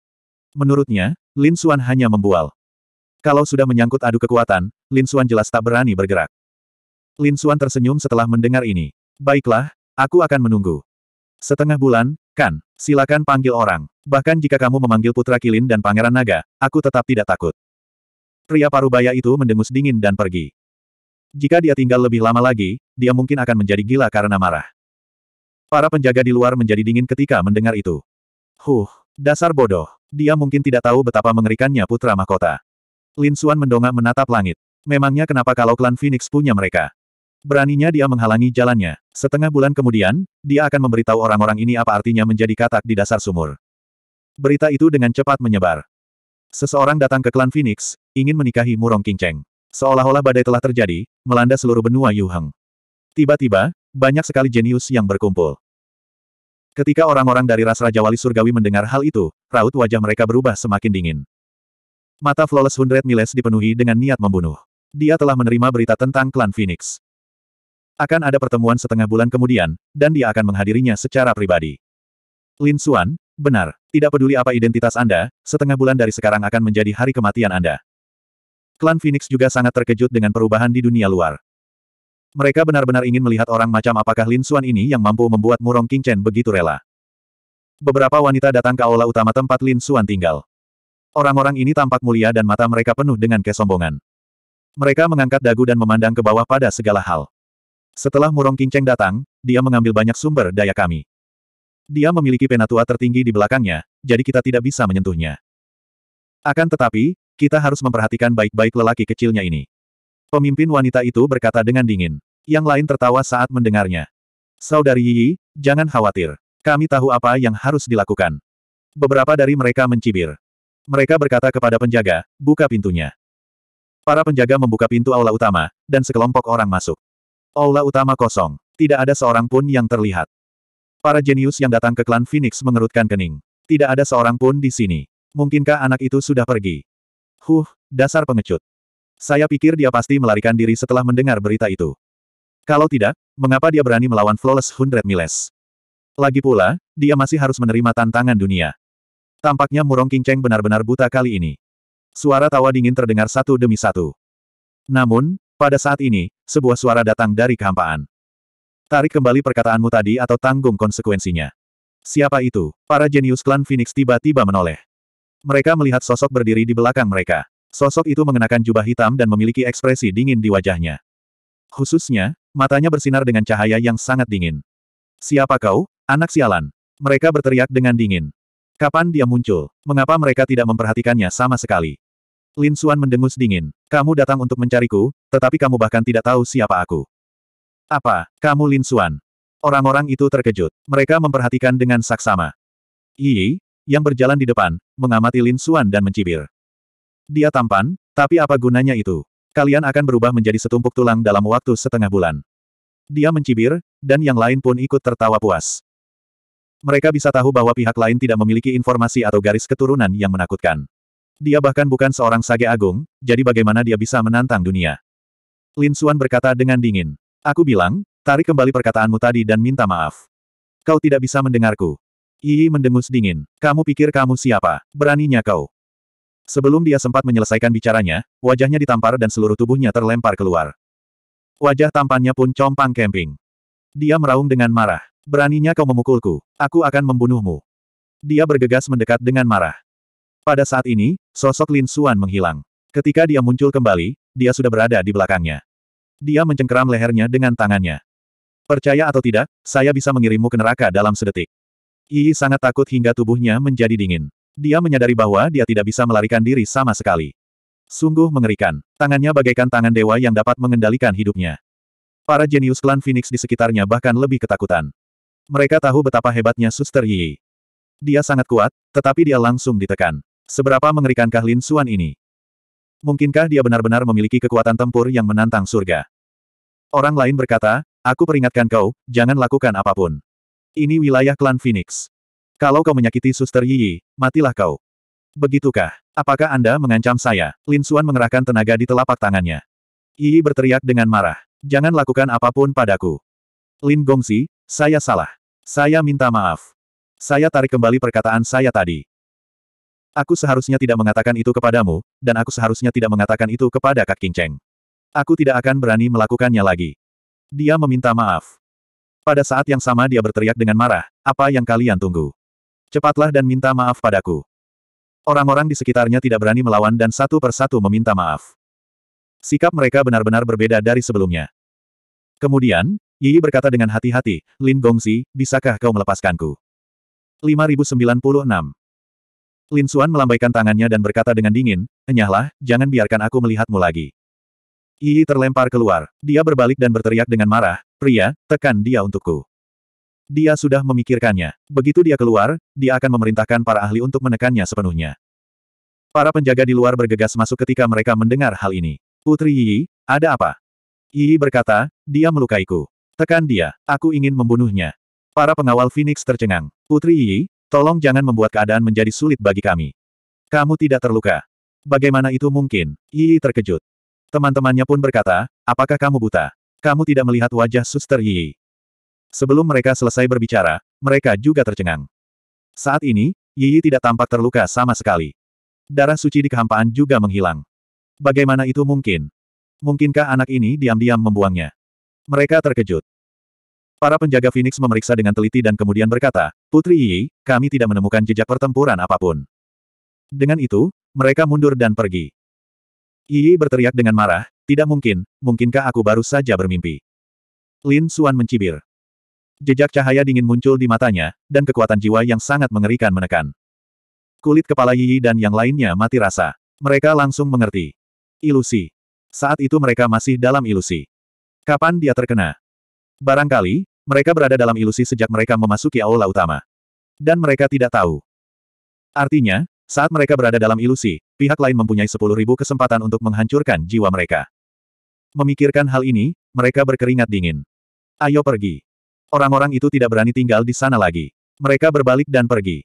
Menurutnya, Lin Xuan hanya membual. Kalau sudah menyangkut adu kekuatan, Lin Xuan jelas tak berani bergerak. Lin Xuan tersenyum setelah mendengar ini. Baiklah, aku akan menunggu. Setengah bulan, kan? Silakan panggil orang. Bahkan jika kamu memanggil Putra Kilin dan Pangeran Naga, aku tetap tidak takut. Pria parubaya itu mendengus dingin dan pergi. Jika dia tinggal lebih lama lagi, dia mungkin akan menjadi gila karena marah. Para penjaga di luar menjadi dingin ketika mendengar itu. Huh, dasar bodoh. Dia mungkin tidak tahu betapa mengerikannya putra mahkota. Lin Suan mendongak menatap langit. Memangnya kenapa kalau klan Phoenix punya mereka? Beraninya dia menghalangi jalannya. Setengah bulan kemudian, dia akan memberitahu orang-orang ini apa artinya menjadi katak di dasar sumur. Berita itu dengan cepat menyebar. Seseorang datang ke klan Phoenix, ingin menikahi Murong Cheng. Seolah-olah badai telah terjadi, melanda seluruh benua Yu Yuheng. Tiba-tiba, banyak sekali jenius yang berkumpul. Ketika orang-orang dari ras Raja Wali Surgawi mendengar hal itu, raut wajah mereka berubah semakin dingin. Mata Flawless Hundred Miles dipenuhi dengan niat membunuh. Dia telah menerima berita tentang klan Phoenix. Akan ada pertemuan setengah bulan kemudian, dan dia akan menghadirinya secara pribadi. Lin Xuan, benar, tidak peduli apa identitas Anda, setengah bulan dari sekarang akan menjadi hari kematian Anda. Klan Phoenix juga sangat terkejut dengan perubahan di dunia luar. Mereka benar-benar ingin melihat orang macam apakah Lin Xuan ini yang mampu membuat Murong King Chen begitu rela. Beberapa wanita datang ke aula utama tempat Lin Xuan tinggal. Orang-orang ini tampak mulia dan mata mereka penuh dengan kesombongan. Mereka mengangkat dagu dan memandang ke bawah pada segala hal. Setelah Murong King Cheng datang, dia mengambil banyak sumber daya kami. Dia memiliki penatua tertinggi di belakangnya, jadi kita tidak bisa menyentuhnya. Akan tetapi, kita harus memperhatikan baik-baik lelaki kecilnya ini. Pemimpin wanita itu berkata dengan dingin. Yang lain tertawa saat mendengarnya. Saudari Yi, jangan khawatir. Kami tahu apa yang harus dilakukan. Beberapa dari mereka mencibir. Mereka berkata kepada penjaga, buka pintunya. Para penjaga membuka pintu aula utama, dan sekelompok orang masuk. Aula utama kosong. Tidak ada seorang pun yang terlihat. Para jenius yang datang ke klan Phoenix mengerutkan kening. Tidak ada seorang pun di sini. Mungkinkah anak itu sudah pergi? Huh, dasar pengecut. Saya pikir dia pasti melarikan diri setelah mendengar berita itu. Kalau tidak, mengapa dia berani melawan Flawless Hundred Miles? Lagi pula, dia masih harus menerima tantangan dunia. Tampaknya Murong Kinceng benar-benar buta kali ini. Suara tawa dingin terdengar satu demi satu. Namun, pada saat ini, sebuah suara datang dari kehampaan. Tarik kembali perkataanmu tadi atau tanggung konsekuensinya. Siapa itu? Para jenius klan Phoenix tiba-tiba menoleh. Mereka melihat sosok berdiri di belakang mereka. Sosok itu mengenakan jubah hitam dan memiliki ekspresi dingin di wajahnya. Khususnya, matanya bersinar dengan cahaya yang sangat dingin. Siapa kau, anak sialan? Mereka berteriak dengan dingin. Kapan dia muncul? Mengapa mereka tidak memperhatikannya sama sekali? Lin Suan mendengus dingin. Kamu datang untuk mencariku, tetapi kamu bahkan tidak tahu siapa aku. Apa, kamu Lin Suan? Orang-orang itu terkejut. Mereka memperhatikan dengan saksama. Yi, yang berjalan di depan, mengamati Lin Suan dan mencibir. Dia tampan, tapi apa gunanya itu? Kalian akan berubah menjadi setumpuk tulang dalam waktu setengah bulan. Dia mencibir, dan yang lain pun ikut tertawa puas. Mereka bisa tahu bahwa pihak lain tidak memiliki informasi atau garis keturunan yang menakutkan. Dia bahkan bukan seorang sage agung, jadi bagaimana dia bisa menantang dunia? Lin Suan berkata dengan dingin. Aku bilang, tarik kembali perkataanmu tadi dan minta maaf. Kau tidak bisa mendengarku. Yi mendengus dingin. Kamu pikir kamu siapa? Beraninya kau. Sebelum dia sempat menyelesaikan bicaranya, wajahnya ditampar dan seluruh tubuhnya terlempar keluar. Wajah tampannya pun compang kemping. Dia meraung dengan marah. Beraninya kau memukulku. Aku akan membunuhmu. Dia bergegas mendekat dengan marah. Pada saat ini, sosok Lin Xuan menghilang. Ketika dia muncul kembali, dia sudah berada di belakangnya. Dia mencengkeram lehernya dengan tangannya. Percaya atau tidak, saya bisa mengirimmu ke neraka dalam sedetik. Yi sangat takut hingga tubuhnya menjadi dingin. Dia menyadari bahwa dia tidak bisa melarikan diri sama sekali. Sungguh mengerikan. Tangannya bagaikan tangan dewa yang dapat mengendalikan hidupnya. Para jenius klan Phoenix di sekitarnya bahkan lebih ketakutan. Mereka tahu betapa hebatnya Suster Yi. Dia sangat kuat, tetapi dia langsung ditekan. Seberapa mengerikankah Lin Suan ini? Mungkinkah dia benar-benar memiliki kekuatan tempur yang menantang surga? Orang lain berkata, aku peringatkan kau, jangan lakukan apapun. Ini wilayah klan Phoenix. Kalau kau menyakiti Suster Yi, matilah kau. Begitukah? Apakah Anda mengancam saya? Lin Suan mengerahkan tenaga di telapak tangannya. Yi berteriak dengan marah. Jangan lakukan apapun padaku. Lin Gongsi, saya salah. Saya minta maaf. Saya tarik kembali perkataan saya tadi. Aku seharusnya tidak mengatakan itu kepadamu, dan aku seharusnya tidak mengatakan itu kepada Kak King Cheng. Aku tidak akan berani melakukannya lagi. Dia meminta maaf. Pada saat yang sama dia berteriak dengan marah, apa yang kalian tunggu? Cepatlah dan minta maaf padaku. Orang-orang di sekitarnya tidak berani melawan dan satu persatu meminta maaf. Sikap mereka benar-benar berbeda dari sebelumnya. Kemudian, Yi berkata dengan hati-hati, Lin Gongzi, bisakah kau melepaskanku? 5096 Lin Xuan melambaikan tangannya dan berkata dengan dingin, Enyahlah, jangan biarkan aku melihatmu lagi. Yi terlempar keluar. Dia berbalik dan berteriak dengan marah, Pria, tekan dia untukku. Dia sudah memikirkannya. Begitu dia keluar, dia akan memerintahkan para ahli untuk menekannya sepenuhnya. Para penjaga di luar bergegas masuk ketika mereka mendengar hal ini. Putri Yi, ada apa? Yi berkata, dia melukaiku. Tekan dia, aku ingin membunuhnya. Para pengawal Phoenix tercengang. Putri Yi, tolong jangan membuat keadaan menjadi sulit bagi kami. Kamu tidak terluka. Bagaimana itu mungkin? Yi terkejut. Teman-temannya pun berkata, apakah kamu buta? Kamu tidak melihat wajah Suster Yi. Sebelum mereka selesai berbicara, mereka juga tercengang. Saat ini, Yi tidak tampak terluka sama sekali. Darah suci di kehampaan juga menghilang. Bagaimana itu mungkin? Mungkinkah anak ini diam-diam membuangnya? Mereka terkejut. Para penjaga Phoenix memeriksa dengan teliti dan kemudian berkata, Putri Yi, kami tidak menemukan jejak pertempuran apapun. Dengan itu, mereka mundur dan pergi. Yi berteriak dengan marah, tidak mungkin, mungkinkah aku baru saja bermimpi? Lin Suan mencibir. Jejak cahaya dingin muncul di matanya, dan kekuatan jiwa yang sangat mengerikan menekan. Kulit kepala Yi dan yang lainnya mati rasa. Mereka langsung mengerti. Ilusi. Saat itu mereka masih dalam ilusi. Kapan dia terkena? Barangkali, mereka berada dalam ilusi sejak mereka memasuki aula utama. Dan mereka tidak tahu. Artinya, saat mereka berada dalam ilusi, pihak lain mempunyai 10.000 kesempatan untuk menghancurkan jiwa mereka. Memikirkan hal ini, mereka berkeringat dingin. Ayo pergi. Orang-orang itu tidak berani tinggal di sana lagi. Mereka berbalik dan pergi.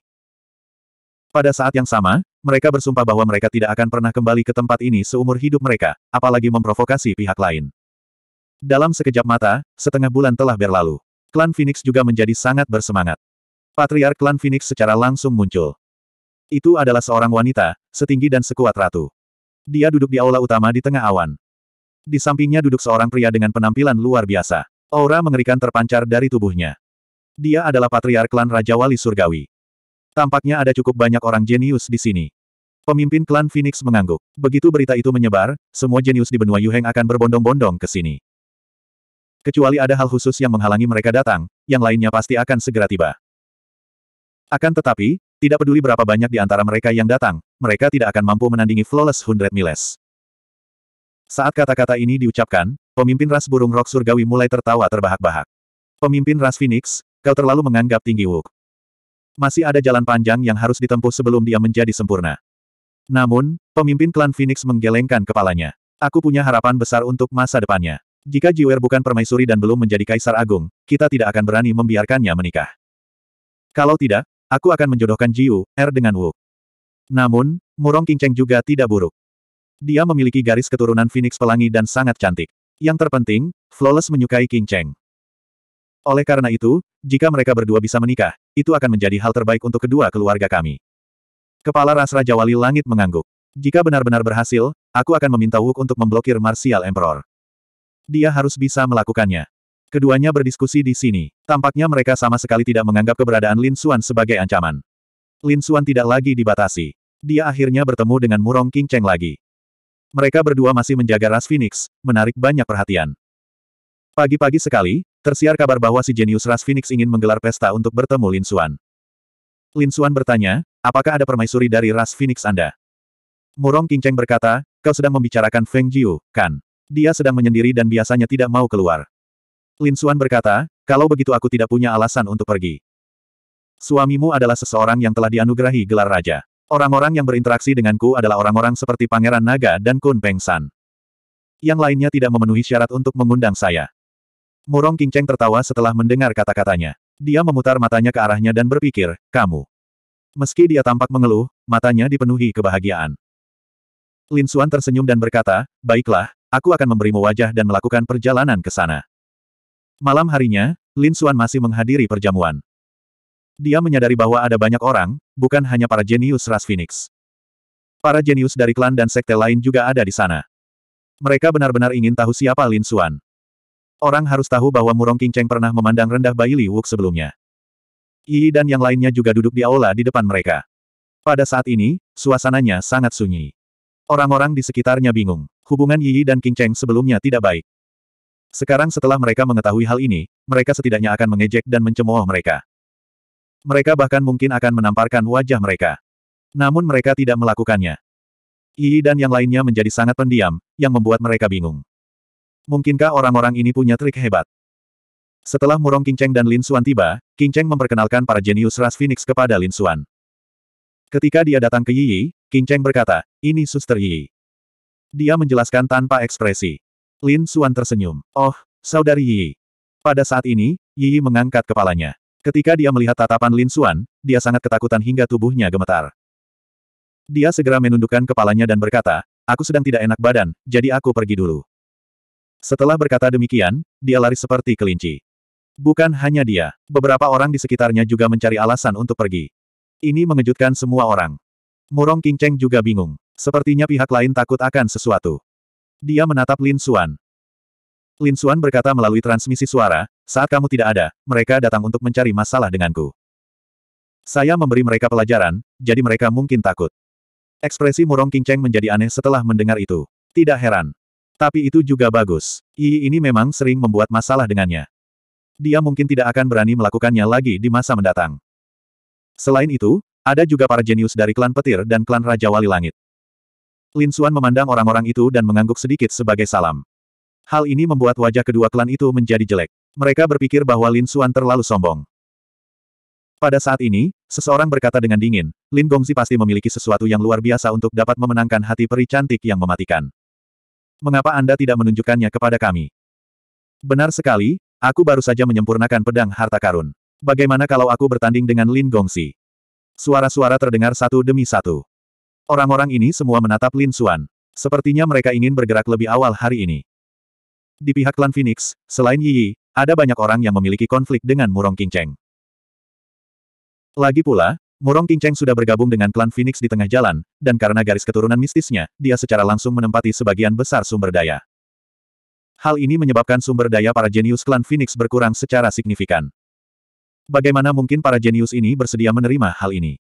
Pada saat yang sama, mereka bersumpah bahwa mereka tidak akan pernah kembali ke tempat ini seumur hidup mereka, apalagi memprovokasi pihak lain. Dalam sekejap mata, setengah bulan telah berlalu. Klan Phoenix juga menjadi sangat bersemangat. Patriark Klan Phoenix secara langsung muncul. Itu adalah seorang wanita, setinggi dan sekuat ratu. Dia duduk di aula utama di tengah awan. Di sampingnya duduk seorang pria dengan penampilan luar biasa. Aura mengerikan terpancar dari tubuhnya. Dia adalah patriark klan Raja Wali Surgawi. Tampaknya ada cukup banyak orang jenius di sini. Pemimpin klan Phoenix mengangguk. Begitu berita itu menyebar, semua jenius di benua Yuheng akan berbondong-bondong ke sini. Kecuali ada hal khusus yang menghalangi mereka datang, yang lainnya pasti akan segera tiba. Akan tetapi, tidak peduli berapa banyak di antara mereka yang datang, mereka tidak akan mampu menandingi Flawless Hundred Miles. Saat kata-kata ini diucapkan, pemimpin ras burung rok surgawi mulai tertawa terbahak-bahak. Pemimpin ras Phoenix, kau terlalu menganggap tinggi Wuk. Masih ada jalan panjang yang harus ditempuh sebelum dia menjadi sempurna. Namun, pemimpin klan Phoenix menggelengkan kepalanya. Aku punya harapan besar untuk masa depannya. Jika Jiwer bukan permaisuri dan belum menjadi kaisar agung, kita tidak akan berani membiarkannya menikah. Kalau tidak, aku akan menjodohkan Jiu, R er dengan Wu. Namun, Murong Kinceng juga tidak buruk. Dia memiliki garis keturunan Phoenix Pelangi dan sangat cantik. Yang terpenting, Flawless menyukai King Cheng. Oleh karena itu, jika mereka berdua bisa menikah, itu akan menjadi hal terbaik untuk kedua keluarga kami. Kepala Ras Raja Wali Langit mengangguk. Jika benar-benar berhasil, aku akan meminta Wuk untuk memblokir Martial Emperor. Dia harus bisa melakukannya. Keduanya berdiskusi di sini. Tampaknya mereka sama sekali tidak menganggap keberadaan Lin Xuan sebagai ancaman. Lin Xuan tidak lagi dibatasi. Dia akhirnya bertemu dengan Murong King Cheng lagi. Mereka berdua masih menjaga ras Phoenix, menarik banyak perhatian. Pagi-pagi sekali, tersiar kabar bahwa si jenius ras Phoenix ingin menggelar pesta untuk bertemu Lin Xuan. Lin Xuan bertanya, apakah ada permaisuri dari ras Phoenix Anda? Murong Cheng berkata, kau sedang membicarakan Feng Jiu, kan? Dia sedang menyendiri dan biasanya tidak mau keluar. Lin Xuan berkata, kalau begitu aku tidak punya alasan untuk pergi. Suamimu adalah seseorang yang telah dianugerahi gelar raja. Orang-orang yang berinteraksi denganku adalah orang-orang seperti Pangeran Naga dan Kun Peng San. Yang lainnya tidak memenuhi syarat untuk mengundang saya. Murong Kingceng tertawa setelah mendengar kata-katanya. Dia memutar matanya ke arahnya dan berpikir, kamu. Meski dia tampak mengeluh, matanya dipenuhi kebahagiaan. Lin Xuan tersenyum dan berkata, baiklah, aku akan memberimu wajah dan melakukan perjalanan ke sana. Malam harinya, Lin Xuan masih menghadiri perjamuan. Dia menyadari bahwa ada banyak orang, bukan hanya para jenius ras Phoenix. Para jenius dari klan dan sekte lain juga ada di sana. Mereka benar-benar ingin tahu siapa Lin Xuan. Orang harus tahu bahwa Murong King Cheng pernah memandang rendah Bai Li Wuk sebelumnya. Yi dan yang lainnya juga duduk di aula di depan mereka. Pada saat ini, suasananya sangat sunyi. Orang-orang di sekitarnya bingung. Hubungan Yi dan King Cheng sebelumnya tidak baik. Sekarang setelah mereka mengetahui hal ini, mereka setidaknya akan mengejek dan mencemooh mereka. Mereka bahkan mungkin akan menamparkan wajah mereka. Namun mereka tidak melakukannya. Ii dan yang lainnya menjadi sangat pendiam, yang membuat mereka bingung. Mungkinkah orang-orang ini punya trik hebat? Setelah Murong Kinceng dan Lin Xuan tiba, Kingcheng memperkenalkan para jenius ras Phoenix kepada Lin Xuan. Ketika dia datang ke Yi, Kinceng berkata, ini suster Yi. Dia menjelaskan tanpa ekspresi. Lin Xuan tersenyum. Oh, saudari Yi. Pada saat ini, Yi mengangkat kepalanya. Ketika dia melihat tatapan Lin Xuan, dia sangat ketakutan hingga tubuhnya gemetar. Dia segera menundukkan kepalanya dan berkata, aku sedang tidak enak badan, jadi aku pergi dulu. Setelah berkata demikian, dia lari seperti kelinci. Bukan hanya dia, beberapa orang di sekitarnya juga mencari alasan untuk pergi. Ini mengejutkan semua orang. Murong Cheng juga bingung. Sepertinya pihak lain takut akan sesuatu. Dia menatap Lin Xuan. Lin Xuan berkata melalui transmisi suara, saat kamu tidak ada, mereka datang untuk mencari masalah denganku. Saya memberi mereka pelajaran, jadi mereka mungkin takut. Ekspresi murong Cheng menjadi aneh setelah mendengar itu. Tidak heran. Tapi itu juga bagus. Yi ini memang sering membuat masalah dengannya. Dia mungkin tidak akan berani melakukannya lagi di masa mendatang. Selain itu, ada juga para jenius dari klan petir dan klan Raja Wali Langit. Lin Xuan memandang orang-orang itu dan mengangguk sedikit sebagai salam. Hal ini membuat wajah kedua klan itu menjadi jelek. Mereka berpikir bahwa Lin Xuan terlalu sombong. Pada saat ini, seseorang berkata dengan dingin, Lin Gongzi pasti memiliki sesuatu yang luar biasa untuk dapat memenangkan hati peri cantik yang mematikan. Mengapa Anda tidak menunjukkannya kepada kami? Benar sekali, aku baru saja menyempurnakan pedang harta karun. Bagaimana kalau aku bertanding dengan Lin Gongzi? Suara-suara terdengar satu demi satu. Orang-orang ini semua menatap Lin Xuan. Sepertinya mereka ingin bergerak lebih awal hari ini. Di pihak klan Phoenix, selain Yi Yi, ada banyak orang yang memiliki konflik dengan Murong Kinceng. Lagi pula, Murong Kinceng sudah bergabung dengan klan Phoenix di tengah jalan, dan karena garis keturunan mistisnya, dia secara langsung menempati sebagian besar sumber daya. Hal ini menyebabkan sumber daya para jenius klan Phoenix berkurang secara signifikan. Bagaimana mungkin para jenius ini bersedia menerima hal ini?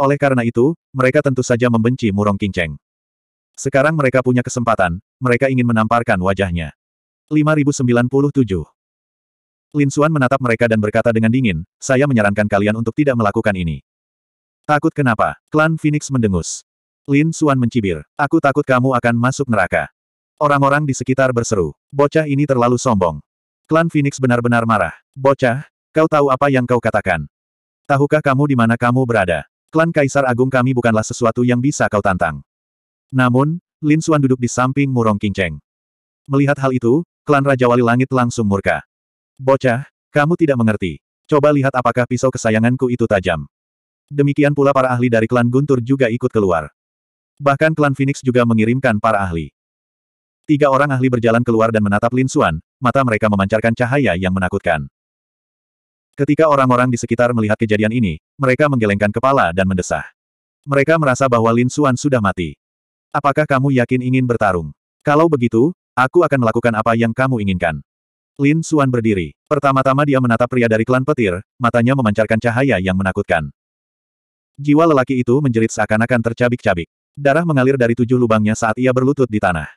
Oleh karena itu, mereka tentu saja membenci Murong Kinceng. Sekarang mereka punya kesempatan, mereka ingin menamparkan wajahnya. 5097 Lin Xuan menatap mereka dan berkata dengan dingin, saya menyarankan kalian untuk tidak melakukan ini. Takut kenapa? Klan Phoenix mendengus. Lin Xuan mencibir, aku takut kamu akan masuk neraka. Orang-orang di sekitar berseru, bocah ini terlalu sombong. Klan Phoenix benar-benar marah. Bocah, kau tahu apa yang kau katakan? Tahukah kamu di mana kamu berada? Klan Kaisar Agung kami bukanlah sesuatu yang bisa kau tantang. Namun, Lin Xuan duduk di samping Murong Kinceng. Melihat hal itu, klan Raja Wali Langit langsung murka. Bocah, kamu tidak mengerti. Coba lihat apakah pisau kesayanganku itu tajam. Demikian pula para ahli dari klan Guntur juga ikut keluar. Bahkan klan Phoenix juga mengirimkan para ahli. Tiga orang ahli berjalan keluar dan menatap Lin Suan, mata mereka memancarkan cahaya yang menakutkan. Ketika orang-orang di sekitar melihat kejadian ini, mereka menggelengkan kepala dan mendesah. Mereka merasa bahwa Lin Suan sudah mati. Apakah kamu yakin ingin bertarung? Kalau begitu, aku akan melakukan apa yang kamu inginkan. Lin Suan berdiri. Pertama-tama dia menatap pria dari klan petir, matanya memancarkan cahaya yang menakutkan. Jiwa lelaki itu menjerit seakan-akan tercabik-cabik. Darah mengalir dari tujuh lubangnya saat ia berlutut di tanah.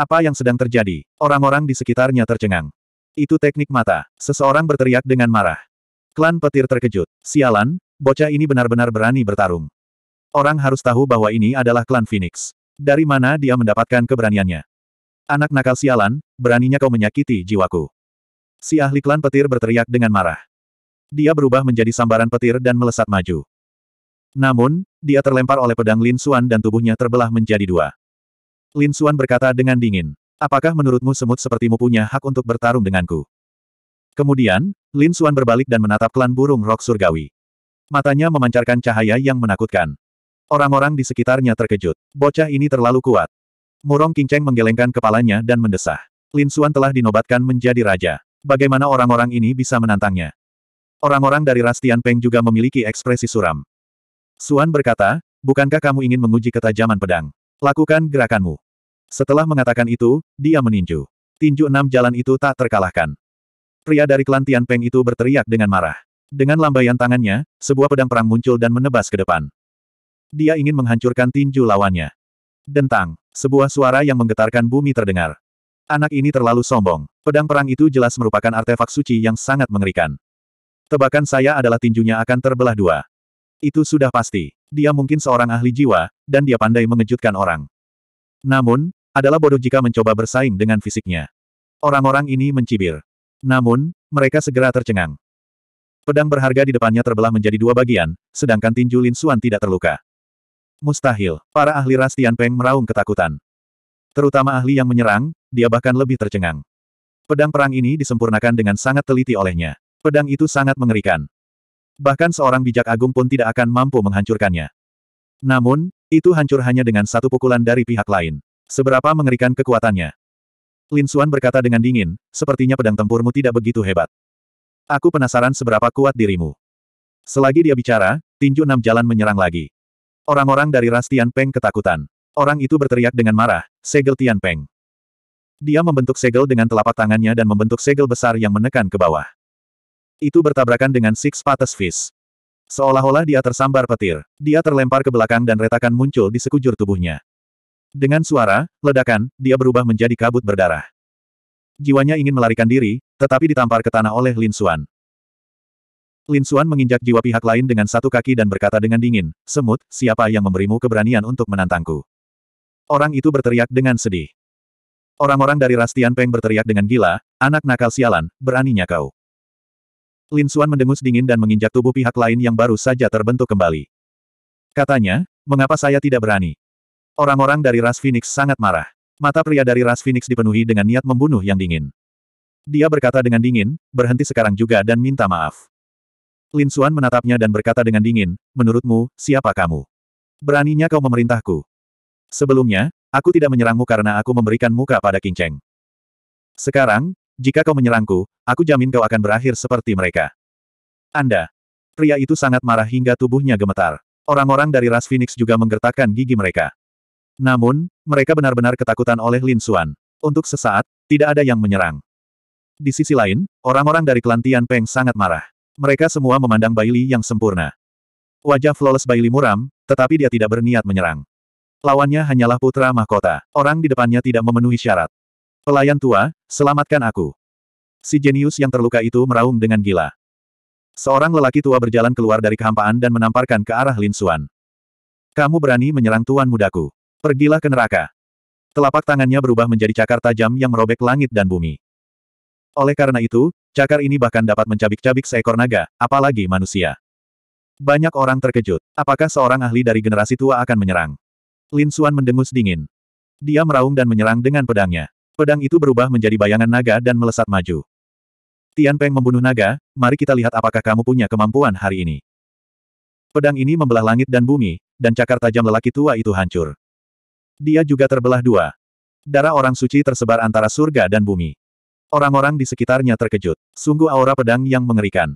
Apa yang sedang terjadi? Orang-orang di sekitarnya tercengang. Itu teknik mata. Seseorang berteriak dengan marah. Klan petir terkejut. Sialan, bocah ini benar-benar berani bertarung. Orang harus tahu bahwa ini adalah klan Phoenix. Dari mana dia mendapatkan keberaniannya? Anak nakal sialan, beraninya kau menyakiti jiwaku. Si ahli klan petir berteriak dengan marah. Dia berubah menjadi sambaran petir dan melesat maju. Namun, dia terlempar oleh pedang Lin Xuan dan tubuhnya terbelah menjadi dua. Lin Xuan berkata dengan dingin, apakah menurutmu semut sepertimu punya hak untuk bertarung denganku? Kemudian, Lin Xuan berbalik dan menatap klan burung rok surgawi. Matanya memancarkan cahaya yang menakutkan. Orang-orang di sekitarnya terkejut. Bocah ini terlalu kuat. Murong Qingcheng menggelengkan kepalanya dan mendesah. Lin Xuan telah dinobatkan menjadi raja. Bagaimana orang-orang ini bisa menantangnya? Orang-orang dari Rastian Peng juga memiliki ekspresi suram. Xuan berkata, bukankah kamu ingin menguji ketajaman pedang? Lakukan gerakanmu. Setelah mengatakan itu, dia meninju. Tinju enam jalan itu tak terkalahkan. Pria dari klan Peng itu berteriak dengan marah. Dengan lambaian tangannya, sebuah pedang perang muncul dan menebas ke depan. Dia ingin menghancurkan tinju lawannya. Dentang. Sebuah suara yang menggetarkan bumi terdengar. Anak ini terlalu sombong. Pedang perang itu jelas merupakan artefak suci yang sangat mengerikan. Tebakan saya adalah tinjunya akan terbelah dua. Itu sudah pasti. Dia mungkin seorang ahli jiwa, dan dia pandai mengejutkan orang. Namun, adalah bodoh jika mencoba bersaing dengan fisiknya. Orang-orang ini mencibir. Namun, mereka segera tercengang. Pedang berharga di depannya terbelah menjadi dua bagian, sedangkan tinju Lin Xuan tidak terluka. Mustahil. Para ahli ras Tianpeng meraung ketakutan. Terutama ahli yang menyerang, dia bahkan lebih tercengang. Pedang perang ini disempurnakan dengan sangat teliti olehnya. Pedang itu sangat mengerikan. Bahkan seorang bijak agung pun tidak akan mampu menghancurkannya. Namun, itu hancur hanya dengan satu pukulan dari pihak lain. Seberapa mengerikan kekuatannya. Lin Xuan berkata dengan dingin, sepertinya pedang tempurmu tidak begitu hebat. Aku penasaran seberapa kuat dirimu. Selagi dia bicara, tinju enam jalan menyerang lagi. Orang-orang dari ras Peng ketakutan. Orang itu berteriak dengan marah, segel Tian Peng. Dia membentuk segel dengan telapak tangannya dan membentuk segel besar yang menekan ke bawah. Itu bertabrakan dengan Six Pates Fist. Seolah-olah dia tersambar petir, dia terlempar ke belakang dan retakan muncul di sekujur tubuhnya. Dengan suara, ledakan, dia berubah menjadi kabut berdarah. Jiwanya ingin melarikan diri, tetapi ditampar ke tanah oleh Lin Xuan. Lin Xuan menginjak jiwa pihak lain dengan satu kaki dan berkata dengan dingin, Semut, siapa yang memberimu keberanian untuk menantangku? Orang itu berteriak dengan sedih. Orang-orang dari Rastian Peng berteriak dengan gila, anak nakal sialan, beraninya kau. Lin Xuan mendengus dingin dan menginjak tubuh pihak lain yang baru saja terbentuk kembali. Katanya, mengapa saya tidak berani? Orang-orang dari ras Phoenix sangat marah. Mata pria dari ras Phoenix dipenuhi dengan niat membunuh yang dingin. Dia berkata dengan dingin, berhenti sekarang juga dan minta maaf. Lin Suan menatapnya dan berkata dengan dingin, menurutmu, siapa kamu? Beraninya kau memerintahku. Sebelumnya, aku tidak menyerangmu karena aku memberikan muka pada King Cheng. Sekarang, jika kau menyerangku, aku jamin kau akan berakhir seperti mereka. Anda. Pria itu sangat marah hingga tubuhnya gemetar. Orang-orang dari ras Phoenix juga menggertakkan gigi mereka. Namun, mereka benar-benar ketakutan oleh Lin Suan. Untuk sesaat, tidak ada yang menyerang. Di sisi lain, orang-orang dari klan Tian Peng sangat marah. Mereka semua memandang Bailey yang sempurna. Wajah flawless Bailey muram, tetapi dia tidak berniat menyerang. Lawannya hanyalah putra mahkota. Orang di depannya tidak memenuhi syarat. Pelayan tua, selamatkan aku. Si jenius yang terluka itu meraung dengan gila. Seorang lelaki tua berjalan keluar dari kehampaan dan menamparkan ke arah Lin Suan. Kamu berani menyerang tuan mudaku. Pergilah ke neraka. Telapak tangannya berubah menjadi cakar tajam yang merobek langit dan bumi. Oleh karena itu, Cakar ini bahkan dapat mencabik-cabik seekor naga, apalagi manusia. Banyak orang terkejut. Apakah seorang ahli dari generasi tua akan menyerang? Lin Xuan mendengus dingin. Dia meraung dan menyerang dengan pedangnya. Pedang itu berubah menjadi bayangan naga dan melesat maju. Tian Peng membunuh naga, mari kita lihat apakah kamu punya kemampuan hari ini. Pedang ini membelah langit dan bumi, dan cakar tajam lelaki tua itu hancur. Dia juga terbelah dua. Darah orang suci tersebar antara surga dan bumi. Orang-orang di sekitarnya terkejut. Sungguh aura pedang yang mengerikan.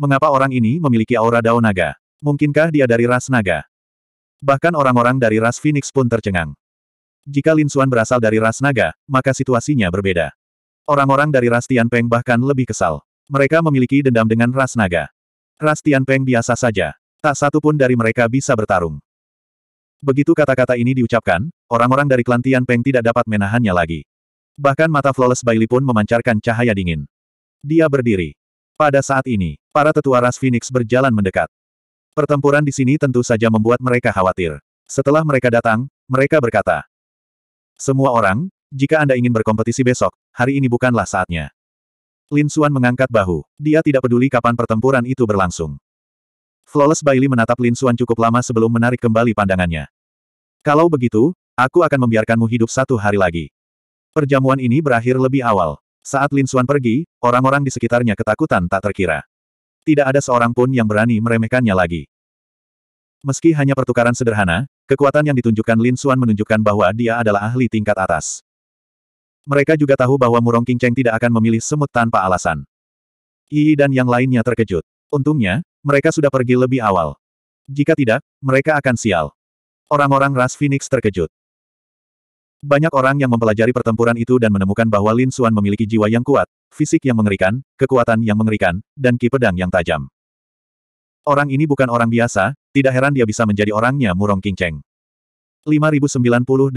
Mengapa orang ini memiliki aura Dao naga? Mungkinkah dia dari ras naga? Bahkan orang-orang dari ras Phoenix pun tercengang. Jika Lin Xuan berasal dari ras naga, maka situasinya berbeda. Orang-orang dari ras Peng bahkan lebih kesal. Mereka memiliki dendam dengan ras naga. Ras Peng biasa saja. Tak satu pun dari mereka bisa bertarung. Begitu kata-kata ini diucapkan, orang-orang dari klan Peng tidak dapat menahannya lagi. Bahkan mata Flawless Bailey pun memancarkan cahaya dingin. Dia berdiri. Pada saat ini, para tetua ras Phoenix berjalan mendekat. Pertempuran di sini tentu saja membuat mereka khawatir. Setelah mereka datang, mereka berkata, Semua orang, jika Anda ingin berkompetisi besok, hari ini bukanlah saatnya. Lin Suan mengangkat bahu. Dia tidak peduli kapan pertempuran itu berlangsung. Flawless Bailey menatap Lin Suan cukup lama sebelum menarik kembali pandangannya. Kalau begitu, aku akan membiarkanmu hidup satu hari lagi. Perjamuan ini berakhir lebih awal. Saat Lin Xuan pergi, orang-orang di sekitarnya ketakutan tak terkira. Tidak ada seorang pun yang berani meremehkannya lagi. Meski hanya pertukaran sederhana, kekuatan yang ditunjukkan Lin Xuan menunjukkan bahwa dia adalah ahli tingkat atas. Mereka juga tahu bahwa Murong King Cheng tidak akan memilih semut tanpa alasan. Yi dan yang lainnya terkejut. Untungnya, mereka sudah pergi lebih awal. Jika tidak, mereka akan sial. Orang-orang ras Phoenix terkejut. Banyak orang yang mempelajari pertempuran itu dan menemukan bahwa Lin Xuan memiliki jiwa yang kuat, fisik yang mengerikan, kekuatan yang mengerikan, dan ki pedang yang tajam. Orang ini bukan orang biasa, tidak heran dia bisa menjadi orangnya Murong Kingcheng. 5098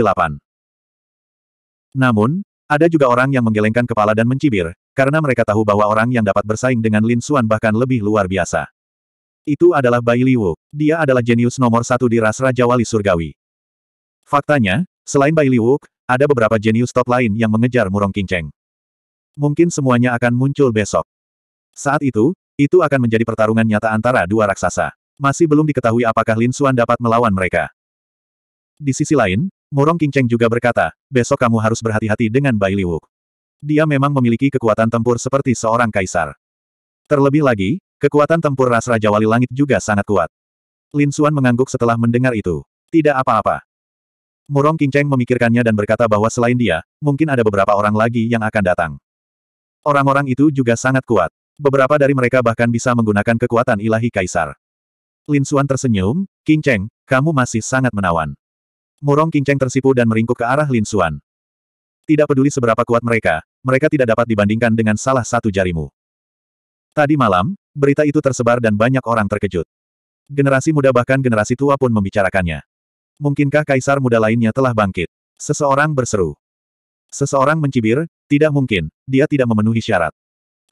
Namun, ada juga orang yang menggelengkan kepala dan mencibir, karena mereka tahu bahwa orang yang dapat bersaing dengan Lin Xuan bahkan lebih luar biasa. Itu adalah Bai Liwu. Dia adalah jenius nomor satu di ras Raja Wali Surgawi. Faktanya, Selain Bai Liwuk, ada beberapa jenius top lain yang mengejar Murong Qingcheng. Mungkin semuanya akan muncul besok. Saat itu, itu akan menjadi pertarungan nyata antara dua raksasa. Masih belum diketahui apakah Lin Xuan dapat melawan mereka. Di sisi lain, Murong Qingcheng juga berkata, besok kamu harus berhati-hati dengan Bai Liwuk. Dia memang memiliki kekuatan tempur seperti seorang kaisar. Terlebih lagi, kekuatan tempur ras Raja Wali Langit juga sangat kuat. Lin Xuan mengangguk setelah mendengar itu. Tidak apa-apa. Murong Qingcheng memikirkannya dan berkata bahwa selain dia, mungkin ada beberapa orang lagi yang akan datang. Orang-orang itu juga sangat kuat. Beberapa dari mereka bahkan bisa menggunakan kekuatan ilahi kaisar. Lin Xuan tersenyum, Qingcheng, kamu masih sangat menawan. Murong Qingcheng tersipu dan meringkuk ke arah Lin Xuan. Tidak peduli seberapa kuat mereka, mereka tidak dapat dibandingkan dengan salah satu jarimu. Tadi malam, berita itu tersebar dan banyak orang terkejut. Generasi muda bahkan generasi tua pun membicarakannya. Mungkinkah kaisar muda lainnya telah bangkit? Seseorang berseru. Seseorang mencibir, tidak mungkin, dia tidak memenuhi syarat.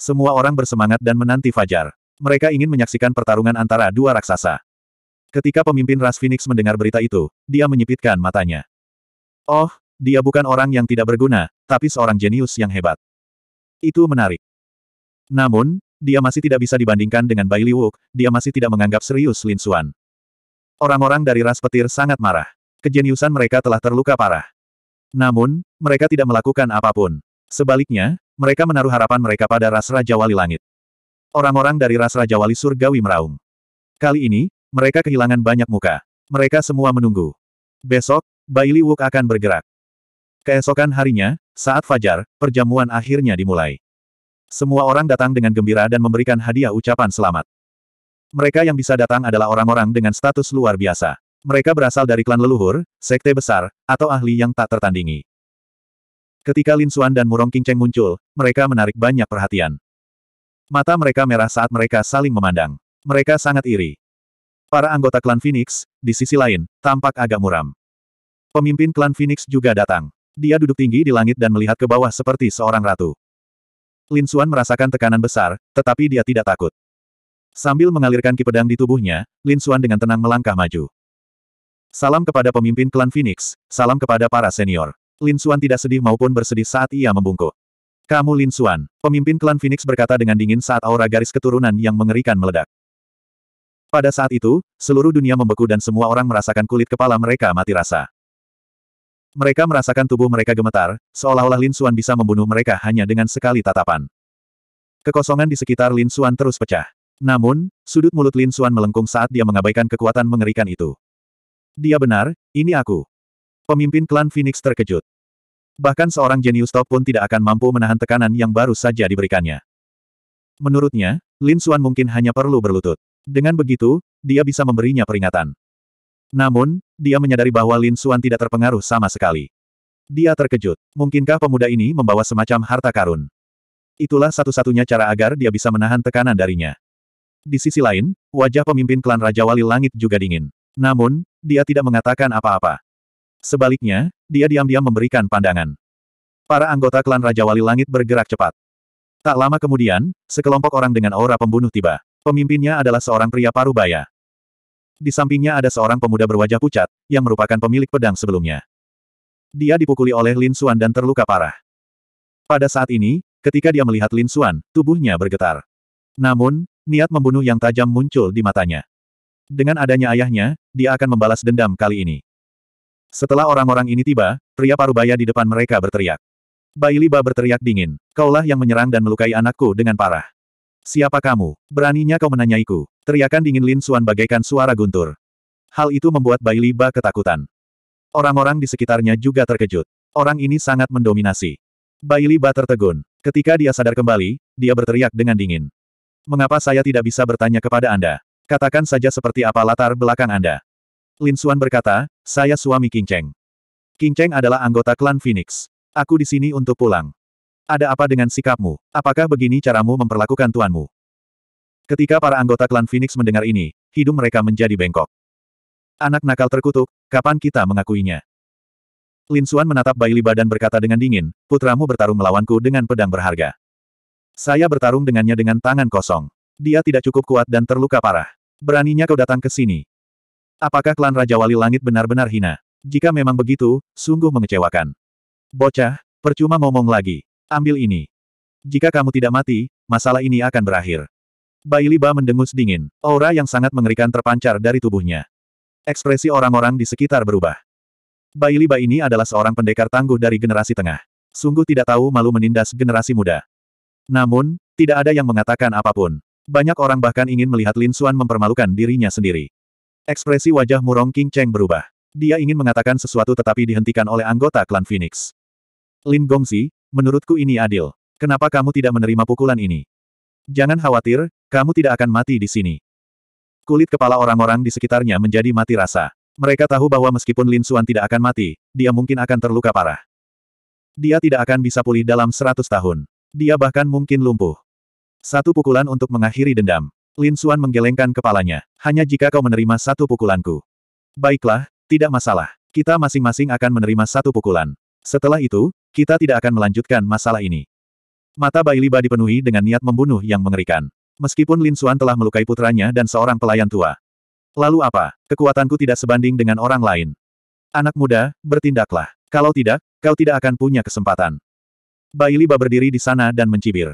Semua orang bersemangat dan menanti Fajar. Mereka ingin menyaksikan pertarungan antara dua raksasa. Ketika pemimpin ras Phoenix mendengar berita itu, dia menyipitkan matanya. Oh, dia bukan orang yang tidak berguna, tapi seorang jenius yang hebat. Itu menarik. Namun, dia masih tidak bisa dibandingkan dengan Bai Liwuk, dia masih tidak menganggap serius Lin Xuan. Orang-orang dari ras petir sangat marah. Kejeniusan mereka telah terluka parah. Namun, mereka tidak melakukan apapun. Sebaliknya, mereka menaruh harapan mereka pada ras Raja Wali Langit. Orang-orang dari ras Raja Wali Surgawi meraung. Kali ini, mereka kehilangan banyak muka. Mereka semua menunggu. Besok, Baili Wuk akan bergerak. Keesokan harinya, saat fajar, perjamuan akhirnya dimulai. Semua orang datang dengan gembira dan memberikan hadiah ucapan selamat. Mereka yang bisa datang adalah orang-orang dengan status luar biasa. Mereka berasal dari klan leluhur, sekte besar, atau ahli yang tak tertandingi. Ketika Lin Xuan dan Murong Qingcheng muncul, mereka menarik banyak perhatian. Mata mereka merah saat mereka saling memandang. Mereka sangat iri. Para anggota klan Phoenix, di sisi lain, tampak agak muram. Pemimpin klan Phoenix juga datang. Dia duduk tinggi di langit dan melihat ke bawah seperti seorang ratu. Lin Xuan merasakan tekanan besar, tetapi dia tidak takut. Sambil mengalirkan ki pedang di tubuhnya, Lin Xuan dengan tenang melangkah maju. Salam kepada pemimpin klan Phoenix, salam kepada para senior. Lin Xuan tidak sedih maupun bersedih saat ia membungkuk. Kamu Lin Xuan, pemimpin klan Phoenix berkata dengan dingin saat aura garis keturunan yang mengerikan meledak. Pada saat itu, seluruh dunia membeku dan semua orang merasakan kulit kepala mereka mati rasa. Mereka merasakan tubuh mereka gemetar, seolah-olah Lin Xuan bisa membunuh mereka hanya dengan sekali tatapan. Kekosongan di sekitar Lin Xuan terus pecah. Namun, sudut mulut Lin Xuan melengkung saat dia mengabaikan kekuatan mengerikan itu. Dia benar, ini aku. Pemimpin klan Phoenix terkejut. Bahkan seorang jenius top pun tidak akan mampu menahan tekanan yang baru saja diberikannya. Menurutnya, Lin Xuan mungkin hanya perlu berlutut. Dengan begitu, dia bisa memberinya peringatan. Namun, dia menyadari bahwa Lin Xuan tidak terpengaruh sama sekali. Dia terkejut. Mungkinkah pemuda ini membawa semacam harta karun? Itulah satu-satunya cara agar dia bisa menahan tekanan darinya. Di sisi lain, wajah pemimpin klan Raja Wali Langit juga dingin. Namun, dia tidak mengatakan apa-apa. Sebaliknya, dia diam-diam memberikan pandangan. Para anggota klan Raja Wali Langit bergerak cepat. Tak lama kemudian, sekelompok orang dengan aura pembunuh tiba. Pemimpinnya adalah seorang pria paruh baya. Di sampingnya ada seorang pemuda berwajah pucat, yang merupakan pemilik pedang sebelumnya. Dia dipukuli oleh Lin Xuan dan terluka parah. Pada saat ini, ketika dia melihat Lin Xuan, tubuhnya bergetar. Namun, niat membunuh yang tajam muncul di matanya. Dengan adanya ayahnya, dia akan membalas dendam kali ini. Setelah orang-orang ini tiba, pria parubaya di depan mereka berteriak. Bailiba berteriak dingin, kaulah yang menyerang dan melukai anakku dengan parah. Siapa kamu? Beraninya kau menanyaiku. Teriakan dingin Lin Suan bagaikan suara guntur. Hal itu membuat Bailiba ketakutan. Orang-orang di sekitarnya juga terkejut. Orang ini sangat mendominasi. Bailiba tertegun. Ketika dia sadar kembali, dia berteriak dengan dingin mengapa saya tidak bisa bertanya kepada Anda? Katakan saja seperti apa latar belakang Anda. Lin Suan berkata, saya suami King Cheng. King Cheng adalah anggota klan Phoenix. Aku di sini untuk pulang. Ada apa dengan sikapmu? Apakah begini caramu memperlakukan tuanmu? Ketika para anggota klan Phoenix mendengar ini, hidung mereka menjadi bengkok. Anak nakal terkutuk, kapan kita mengakuinya? Lin Suan menatap Bailiba dan berkata dengan dingin, putramu bertarung melawanku dengan pedang berharga. Saya bertarung dengannya dengan tangan kosong. Dia tidak cukup kuat dan terluka parah. Beraninya kau datang ke sini. Apakah klan Raja Wali Langit benar-benar hina? Jika memang begitu, sungguh mengecewakan. Bocah, percuma ngomong lagi. Ambil ini. Jika kamu tidak mati, masalah ini akan berakhir. Bailiba mendengus dingin. Aura yang sangat mengerikan terpancar dari tubuhnya. Ekspresi orang-orang di sekitar berubah. Bailiba ini adalah seorang pendekar tangguh dari generasi tengah. Sungguh tidak tahu malu menindas generasi muda. Namun, tidak ada yang mengatakan apapun. Banyak orang bahkan ingin melihat Lin Xuan mempermalukan dirinya sendiri. Ekspresi wajah Murong King Cheng berubah. Dia ingin mengatakan sesuatu tetapi dihentikan oleh anggota klan Phoenix. Lin Gongzi, menurutku ini adil. Kenapa kamu tidak menerima pukulan ini? Jangan khawatir, kamu tidak akan mati di sini. Kulit kepala orang-orang di sekitarnya menjadi mati rasa. Mereka tahu bahwa meskipun Lin Xuan tidak akan mati, dia mungkin akan terluka parah. Dia tidak akan bisa pulih dalam seratus tahun. Dia bahkan mungkin lumpuh. Satu pukulan untuk mengakhiri dendam. Lin Suan menggelengkan kepalanya. Hanya jika kau menerima satu pukulanku. Baiklah, tidak masalah. Kita masing-masing akan menerima satu pukulan. Setelah itu, kita tidak akan melanjutkan masalah ini. Mata Bai Liba dipenuhi dengan niat membunuh yang mengerikan. Meskipun Lin Suan telah melukai putranya dan seorang pelayan tua. Lalu apa? Kekuatanku tidak sebanding dengan orang lain. Anak muda, bertindaklah. Kalau tidak, kau tidak akan punya kesempatan. Liba berdiri di sana dan mencibir.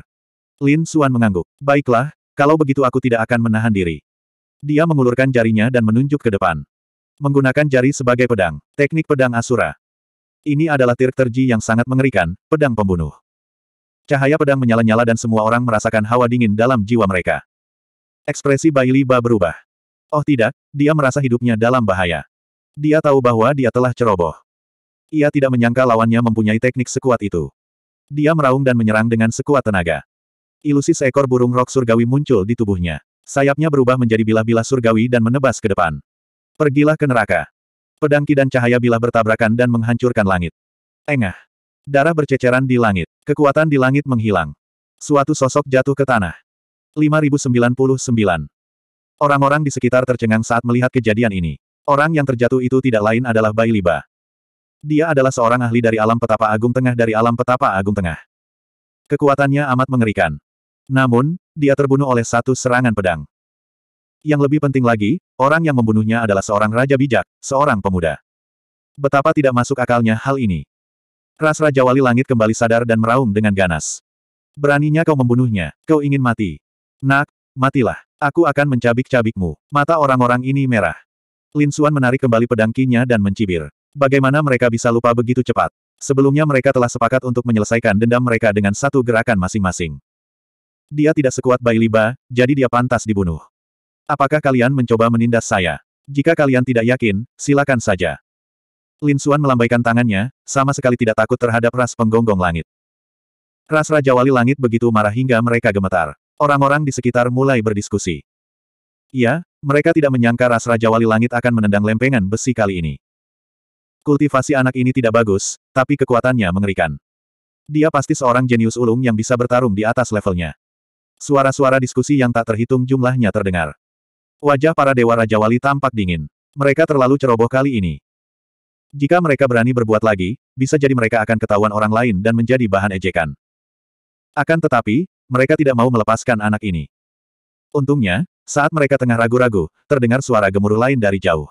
Lin Suan mengangguk. Baiklah, kalau begitu aku tidak akan menahan diri. Dia mengulurkan jarinya dan menunjuk ke depan. Menggunakan jari sebagai pedang. Teknik pedang Asura. Ini adalah tir terji yang sangat mengerikan, pedang pembunuh. Cahaya pedang menyala-nyala dan semua orang merasakan hawa dingin dalam jiwa mereka. Ekspresi Liba berubah. Oh tidak, dia merasa hidupnya dalam bahaya. Dia tahu bahwa dia telah ceroboh. Ia tidak menyangka lawannya mempunyai teknik sekuat itu. Dia meraung dan menyerang dengan sekuat tenaga. Ilusi seekor burung rok surgawi muncul di tubuhnya. Sayapnya berubah menjadi bilah-bilah surgawi dan menebas ke depan. Pergilah ke neraka. Pedangki dan cahaya bilah bertabrakan dan menghancurkan langit. Engah. Darah berceceran di langit. Kekuatan di langit menghilang. Suatu sosok jatuh ke tanah. 5099. Orang-orang di sekitar tercengang saat melihat kejadian ini. Orang yang terjatuh itu tidak lain adalah Bailiba. Dia adalah seorang ahli dari alam petapa agung tengah dari alam petapa agung tengah. Kekuatannya amat mengerikan. Namun, dia terbunuh oleh satu serangan pedang. Yang lebih penting lagi, orang yang membunuhnya adalah seorang raja bijak, seorang pemuda. Betapa tidak masuk akalnya hal ini. Ras Raja Wali Langit kembali sadar dan meraung dengan ganas. Beraninya kau membunuhnya, kau ingin mati. Nak, matilah. Aku akan mencabik-cabikmu. Mata orang-orang ini merah. Lin Suan menarik kembali pedang kinya dan mencibir. Bagaimana mereka bisa lupa begitu cepat? Sebelumnya mereka telah sepakat untuk menyelesaikan dendam mereka dengan satu gerakan masing-masing. Dia tidak sekuat Liba, jadi dia pantas dibunuh. Apakah kalian mencoba menindas saya? Jika kalian tidak yakin, silakan saja. Lin Suan melambaikan tangannya, sama sekali tidak takut terhadap ras penggonggong langit. Ras Raja Wali Langit begitu marah hingga mereka gemetar. Orang-orang di sekitar mulai berdiskusi. Ya, mereka tidak menyangka ras Raja Wali Langit akan menendang lempengan besi kali ini. Kultivasi anak ini tidak bagus, tapi kekuatannya mengerikan. Dia pasti seorang jenius ulung yang bisa bertarung di atas levelnya. Suara-suara diskusi yang tak terhitung jumlahnya terdengar. Wajah para dewa Raja Wali tampak dingin. Mereka terlalu ceroboh kali ini. Jika mereka berani berbuat lagi, bisa jadi mereka akan ketahuan orang lain dan menjadi bahan ejekan. Akan tetapi, mereka tidak mau melepaskan anak ini. Untungnya, saat mereka tengah ragu-ragu, terdengar suara gemuruh lain dari jauh.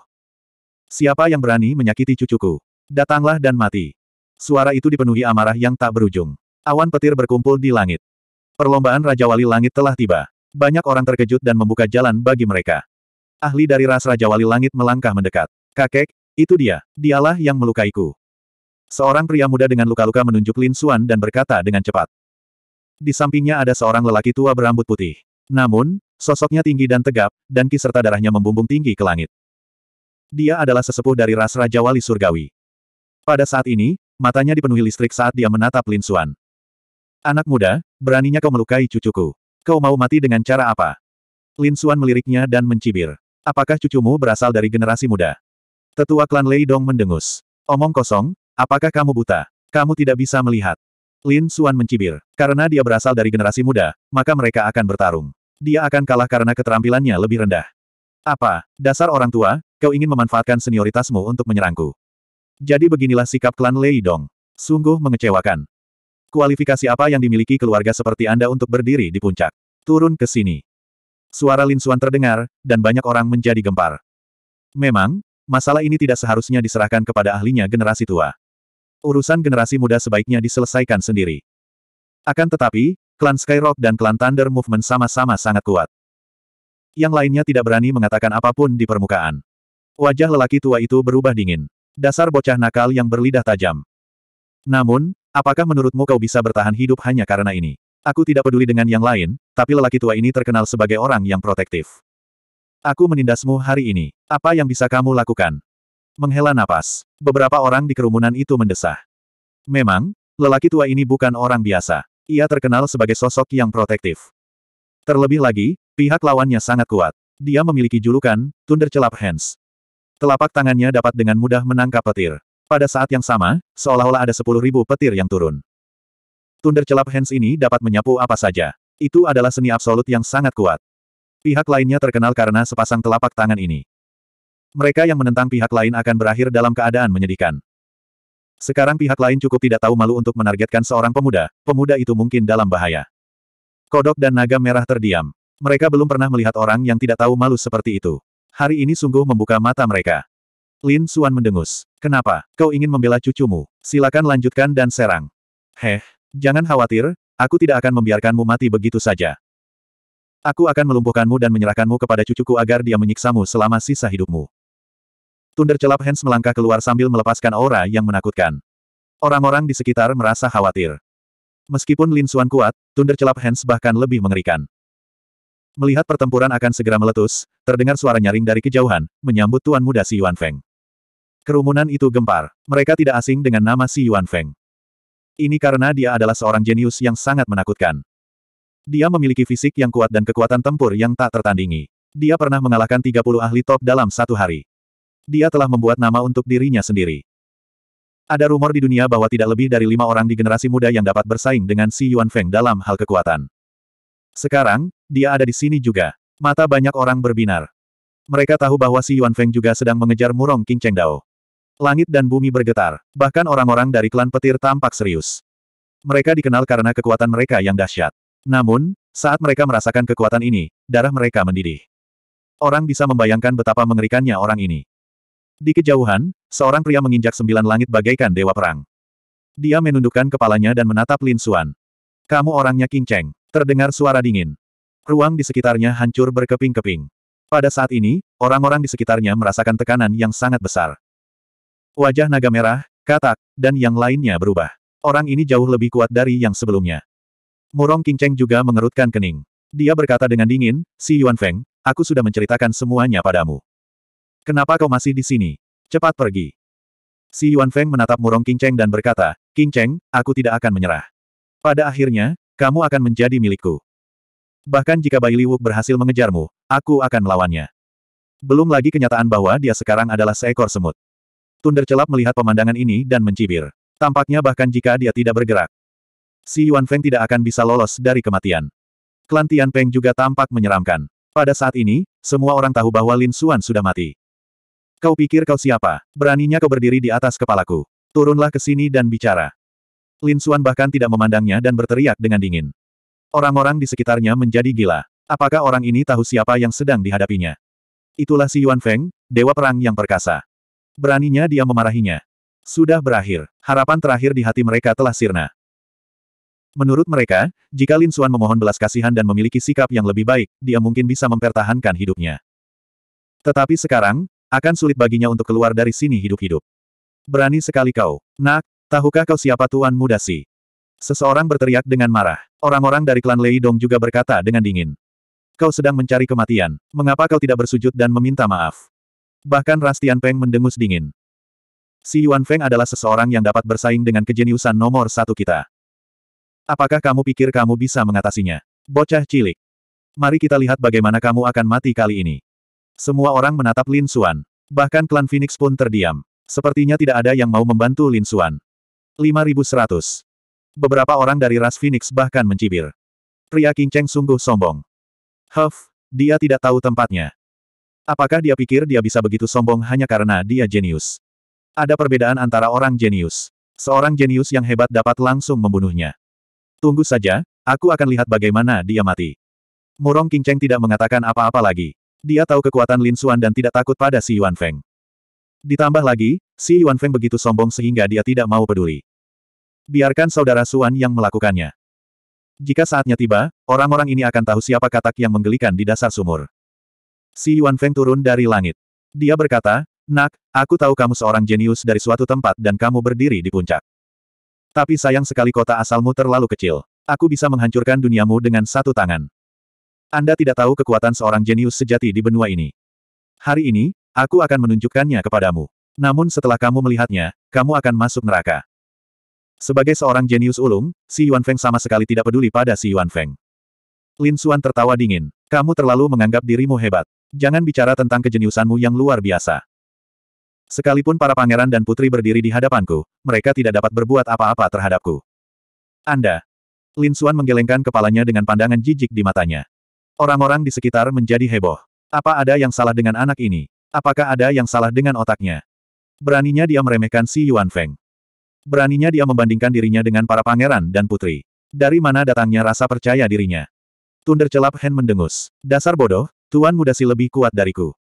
Siapa yang berani menyakiti cucuku? Datanglah dan mati. Suara itu dipenuhi amarah yang tak berujung. Awan petir berkumpul di langit. Perlombaan Raja Wali Langit telah tiba. Banyak orang terkejut dan membuka jalan bagi mereka. Ahli dari ras Raja Wali Langit melangkah mendekat. Kakek, itu dia. Dialah yang melukaiku. Seorang pria muda dengan luka-luka menunjuk Lin Suan dan berkata dengan cepat. Di sampingnya ada seorang lelaki tua berambut putih. Namun, sosoknya tinggi dan tegap, dan kiserta darahnya membumbung tinggi ke langit. Dia adalah sesepuh dari ras Raja Wali Surgawi. Pada saat ini, matanya dipenuhi listrik saat dia menatap Lin Xuan. Anak muda, beraninya kau melukai cucuku. Kau mau mati dengan cara apa? Lin Xuan meliriknya dan mencibir. Apakah cucumu berasal dari generasi muda? Tetua klan Lei Dong mendengus. Omong kosong, apakah kamu buta? Kamu tidak bisa melihat. Lin Xuan mencibir. Karena dia berasal dari generasi muda, maka mereka akan bertarung. Dia akan kalah karena keterampilannya lebih rendah. Apa, dasar orang tua, kau ingin memanfaatkan senioritasmu untuk menyerangku. Jadi beginilah sikap klan Lei Dong. Sungguh mengecewakan. Kualifikasi apa yang dimiliki keluarga seperti Anda untuk berdiri di puncak? Turun ke sini. Suara Lin Xuan terdengar, dan banyak orang menjadi gempar. Memang, masalah ini tidak seharusnya diserahkan kepada ahlinya generasi tua. Urusan generasi muda sebaiknya diselesaikan sendiri. Akan tetapi, klan Skyrock dan klan Thunder Movement sama-sama sangat kuat. Yang lainnya tidak berani mengatakan apapun di permukaan. Wajah lelaki tua itu berubah dingin. Dasar bocah nakal yang berlidah tajam. Namun, apakah menurutmu kau bisa bertahan hidup hanya karena ini? Aku tidak peduli dengan yang lain, tapi lelaki tua ini terkenal sebagai orang yang protektif. Aku menindasmu hari ini. Apa yang bisa kamu lakukan? Menghela napas. Beberapa orang di kerumunan itu mendesah. Memang, lelaki tua ini bukan orang biasa. Ia terkenal sebagai sosok yang protektif. Terlebih lagi, pihak lawannya sangat kuat. Dia memiliki julukan, Thunder Celap Hands. Telapak tangannya dapat dengan mudah menangkap petir. Pada saat yang sama, seolah-olah ada sepuluh ribu petir yang turun. Tunder celap hands ini dapat menyapu apa saja. Itu adalah seni absolut yang sangat kuat. Pihak lainnya terkenal karena sepasang telapak tangan ini. Mereka yang menentang pihak lain akan berakhir dalam keadaan menyedihkan. Sekarang pihak lain cukup tidak tahu malu untuk menargetkan seorang pemuda, pemuda itu mungkin dalam bahaya. Kodok dan naga merah terdiam. Mereka belum pernah melihat orang yang tidak tahu malu seperti itu. Hari ini sungguh membuka mata mereka. Lin Suan mendengus. Kenapa? Kau ingin membela cucumu? Silakan lanjutkan dan serang. Heh, jangan khawatir, aku tidak akan membiarkanmu mati begitu saja. Aku akan melumpuhkanmu dan menyerahkanmu kepada cucuku agar dia menyiksamu selama sisa hidupmu. Tunder celap Hans melangkah keluar sambil melepaskan aura yang menakutkan. Orang-orang di sekitar merasa khawatir. Meskipun Lin Suan kuat, tunder celap Hans bahkan lebih mengerikan. Melihat pertempuran akan segera meletus, terdengar suara nyaring dari kejauhan, menyambut Tuan Muda Si Yuan Feng. Kerumunan itu gempar. Mereka tidak asing dengan nama Si Yuan Feng. Ini karena dia adalah seorang jenius yang sangat menakutkan. Dia memiliki fisik yang kuat dan kekuatan tempur yang tak tertandingi. Dia pernah mengalahkan 30 ahli top dalam satu hari. Dia telah membuat nama untuk dirinya sendiri. Ada rumor di dunia bahwa tidak lebih dari lima orang di generasi muda yang dapat bersaing dengan Si Yuan Feng dalam hal kekuatan. Sekarang, dia ada di sini juga. Mata banyak orang berbinar. Mereka tahu bahwa si Yuan Feng juga sedang mengejar Murong King Cheng Dao. Langit dan bumi bergetar, bahkan orang-orang dari klan petir tampak serius. Mereka dikenal karena kekuatan mereka yang dahsyat. Namun, saat mereka merasakan kekuatan ini, darah mereka mendidih. Orang bisa membayangkan betapa mengerikannya orang ini. Di kejauhan, seorang pria menginjak sembilan langit bagaikan dewa perang. Dia menundukkan kepalanya dan menatap Lin Xuan. Kamu orangnya King Cheng, terdengar suara dingin. Ruang di sekitarnya hancur berkeping-keping. Pada saat ini, orang-orang di sekitarnya merasakan tekanan yang sangat besar. Wajah naga merah, katak, dan yang lainnya berubah. Orang ini jauh lebih kuat dari yang sebelumnya. Murong Qingcheng juga mengerutkan kening. Dia berkata dengan dingin, Si Yuan Feng, aku sudah menceritakan semuanya padamu. Kenapa kau masih di sini? Cepat pergi. Si Yuan Feng menatap Murong Qingcheng dan berkata, Qingcheng, aku tidak akan menyerah. Pada akhirnya, kamu akan menjadi milikku. Bahkan jika Bai Liwuk berhasil mengejarmu, aku akan melawannya. Belum lagi kenyataan bahwa dia sekarang adalah seekor semut. Tunder celap melihat pemandangan ini dan mencibir. Tampaknya bahkan jika dia tidak bergerak, Si Yuan Feng tidak akan bisa lolos dari kematian. Klan Tian Peng juga tampak menyeramkan. Pada saat ini, semua orang tahu bahwa Lin Xuan sudah mati. Kau pikir kau siapa? Beraninya kau berdiri di atas kepalaku. Turunlah ke sini dan bicara. Lin Xuan bahkan tidak memandangnya dan berteriak dengan dingin. Orang-orang di sekitarnya menjadi gila. Apakah orang ini tahu siapa yang sedang dihadapinya? Itulah si Yuan Feng, dewa perang yang perkasa. Beraninya dia memarahinya. Sudah berakhir, harapan terakhir di hati mereka telah sirna. Menurut mereka, jika Lin Xuan memohon belas kasihan dan memiliki sikap yang lebih baik, dia mungkin bisa mempertahankan hidupnya. Tetapi sekarang, akan sulit baginya untuk keluar dari sini hidup-hidup. Berani sekali kau. Nak, tahukah kau siapa tuan muda si? Seseorang berteriak dengan marah. Orang-orang dari klan Lei Dong juga berkata dengan dingin. Kau sedang mencari kematian. Mengapa kau tidak bersujud dan meminta maaf? Bahkan Rastian Peng mendengus dingin. Si Yuan Feng adalah seseorang yang dapat bersaing dengan kejeniusan nomor satu kita. Apakah kamu pikir kamu bisa mengatasinya? Bocah cilik. Mari kita lihat bagaimana kamu akan mati kali ini. Semua orang menatap Lin Xuan. Bahkan klan Phoenix pun terdiam. Sepertinya tidak ada yang mau membantu Lin Xuan. 5100. Beberapa orang dari ras Phoenix bahkan mencibir. Pria Kinceng sungguh sombong. Huff, dia tidak tahu tempatnya. Apakah dia pikir dia bisa begitu sombong hanya karena dia jenius? Ada perbedaan antara orang jenius. Seorang jenius yang hebat dapat langsung membunuhnya. Tunggu saja, aku akan lihat bagaimana dia mati. Murong Kinceng tidak mengatakan apa-apa lagi. Dia tahu kekuatan Lin Xuan dan tidak takut pada Si Yuan Feng. Ditambah lagi, Si Yuan Feng begitu sombong sehingga dia tidak mau peduli. Biarkan saudara Suan yang melakukannya. Jika saatnya tiba, orang-orang ini akan tahu siapa katak yang menggelikan di dasar sumur. Si Yuan Feng turun dari langit. Dia berkata, Nak, aku tahu kamu seorang jenius dari suatu tempat dan kamu berdiri di puncak. Tapi sayang sekali kota asalmu terlalu kecil. Aku bisa menghancurkan duniamu dengan satu tangan. Anda tidak tahu kekuatan seorang jenius sejati di benua ini. Hari ini, aku akan menunjukkannya kepadamu. Namun setelah kamu melihatnya, kamu akan masuk neraka. Sebagai seorang jenius ulung, Si Yuan Feng sama sekali tidak peduli pada Si Yuan Feng. Lin Xuan tertawa dingin. Kamu terlalu menganggap dirimu hebat. Jangan bicara tentang kejeniusanmu yang luar biasa. Sekalipun para pangeran dan putri berdiri di hadapanku, mereka tidak dapat berbuat apa-apa terhadapku. Anda. Lin Xuan menggelengkan kepalanya dengan pandangan jijik di matanya. Orang-orang di sekitar menjadi heboh. Apa ada yang salah dengan anak ini? Apakah ada yang salah dengan otaknya? Beraninya dia meremehkan si Yuan Feng. Beraninya dia membandingkan dirinya dengan para pangeran dan putri. Dari mana datangnya rasa percaya dirinya? Tunder celap Hen mendengus. Dasar bodoh, Tuan Mudasi lebih kuat dariku.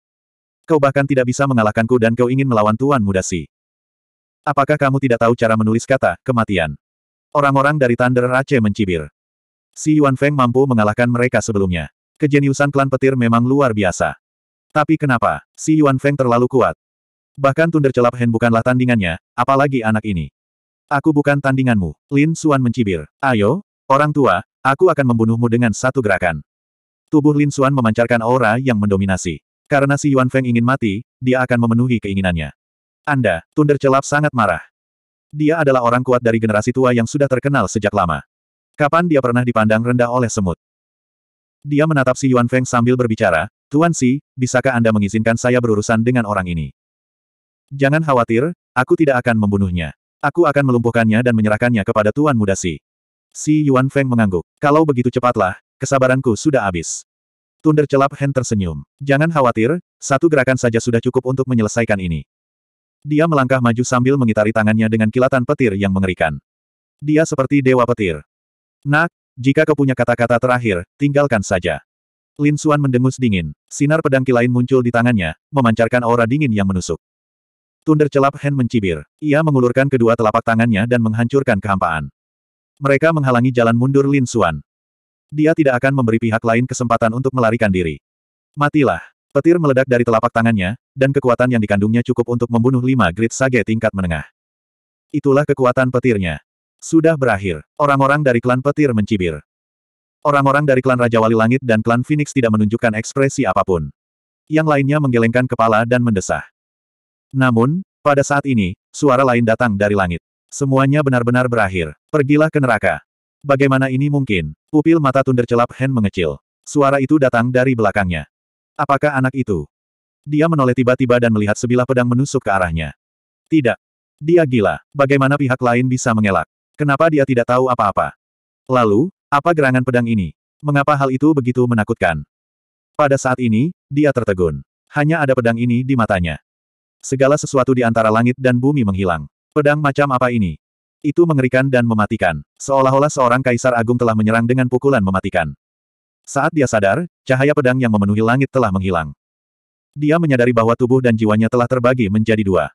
Kau bahkan tidak bisa mengalahkanku dan kau ingin melawan Tuan Mudasi. Apakah kamu tidak tahu cara menulis kata, kematian? Orang-orang dari Thunder Rache mencibir. Si Yuan Feng mampu mengalahkan mereka sebelumnya. Kejeniusan klan petir memang luar biasa. Tapi kenapa, si Yuan Feng terlalu kuat? Bahkan Tunder Celap Hen bukanlah tandingannya, apalagi anak ini. Aku bukan tandinganmu, Lin Suan mencibir. Ayo, orang tua, aku akan membunuhmu dengan satu gerakan. Tubuh Lin Suan memancarkan aura yang mendominasi. Karena si Yuan Feng ingin mati, dia akan memenuhi keinginannya. Anda, Tunder Celap sangat marah. Dia adalah orang kuat dari generasi tua yang sudah terkenal sejak lama. Kapan dia pernah dipandang rendah oleh semut? Dia menatap si Yuan Feng sambil berbicara, Tuan Si, bisakah Anda mengizinkan saya berurusan dengan orang ini? Jangan khawatir, aku tidak akan membunuhnya. Aku akan melumpuhkannya dan menyerahkannya kepada Tuan Muda Si. Si Yuan Feng mengangguk. Kalau begitu cepatlah, kesabaranku sudah habis. Tunder celap Hen tersenyum. Jangan khawatir, satu gerakan saja sudah cukup untuk menyelesaikan ini. Dia melangkah maju sambil mengitari tangannya dengan kilatan petir yang mengerikan. Dia seperti dewa petir. Nak, jika kau punya kata-kata terakhir, tinggalkan saja. Lin Suan mendengus dingin. Sinar pedang kilain muncul di tangannya, memancarkan aura dingin yang menusuk. Tunder celap Hen mencibir. Ia mengulurkan kedua telapak tangannya dan menghancurkan kehampaan. Mereka menghalangi jalan mundur Lin Xuan. Dia tidak akan memberi pihak lain kesempatan untuk melarikan diri. Matilah. Petir meledak dari telapak tangannya, dan kekuatan yang dikandungnya cukup untuk membunuh lima grid sage tingkat menengah. Itulah kekuatan petirnya. Sudah berakhir. Orang-orang dari klan petir mencibir. Orang-orang dari klan Raja Wali Langit dan klan Phoenix tidak menunjukkan ekspresi apapun. Yang lainnya menggelengkan kepala dan mendesah. Namun, pada saat ini, suara lain datang dari langit. Semuanya benar-benar berakhir. Pergilah ke neraka. Bagaimana ini mungkin? Upil mata tunder celap Hen mengecil. Suara itu datang dari belakangnya. Apakah anak itu? Dia menoleh tiba-tiba dan melihat sebilah pedang menusuk ke arahnya. Tidak. Dia gila. Bagaimana pihak lain bisa mengelak? Kenapa dia tidak tahu apa-apa? Lalu, apa gerangan pedang ini? Mengapa hal itu begitu menakutkan? Pada saat ini, dia tertegun. Hanya ada pedang ini di matanya. Segala sesuatu di antara langit dan bumi menghilang. Pedang macam apa ini? Itu mengerikan dan mematikan. Seolah-olah seorang kaisar agung telah menyerang dengan pukulan mematikan. Saat dia sadar, cahaya pedang yang memenuhi langit telah menghilang. Dia menyadari bahwa tubuh dan jiwanya telah terbagi menjadi dua.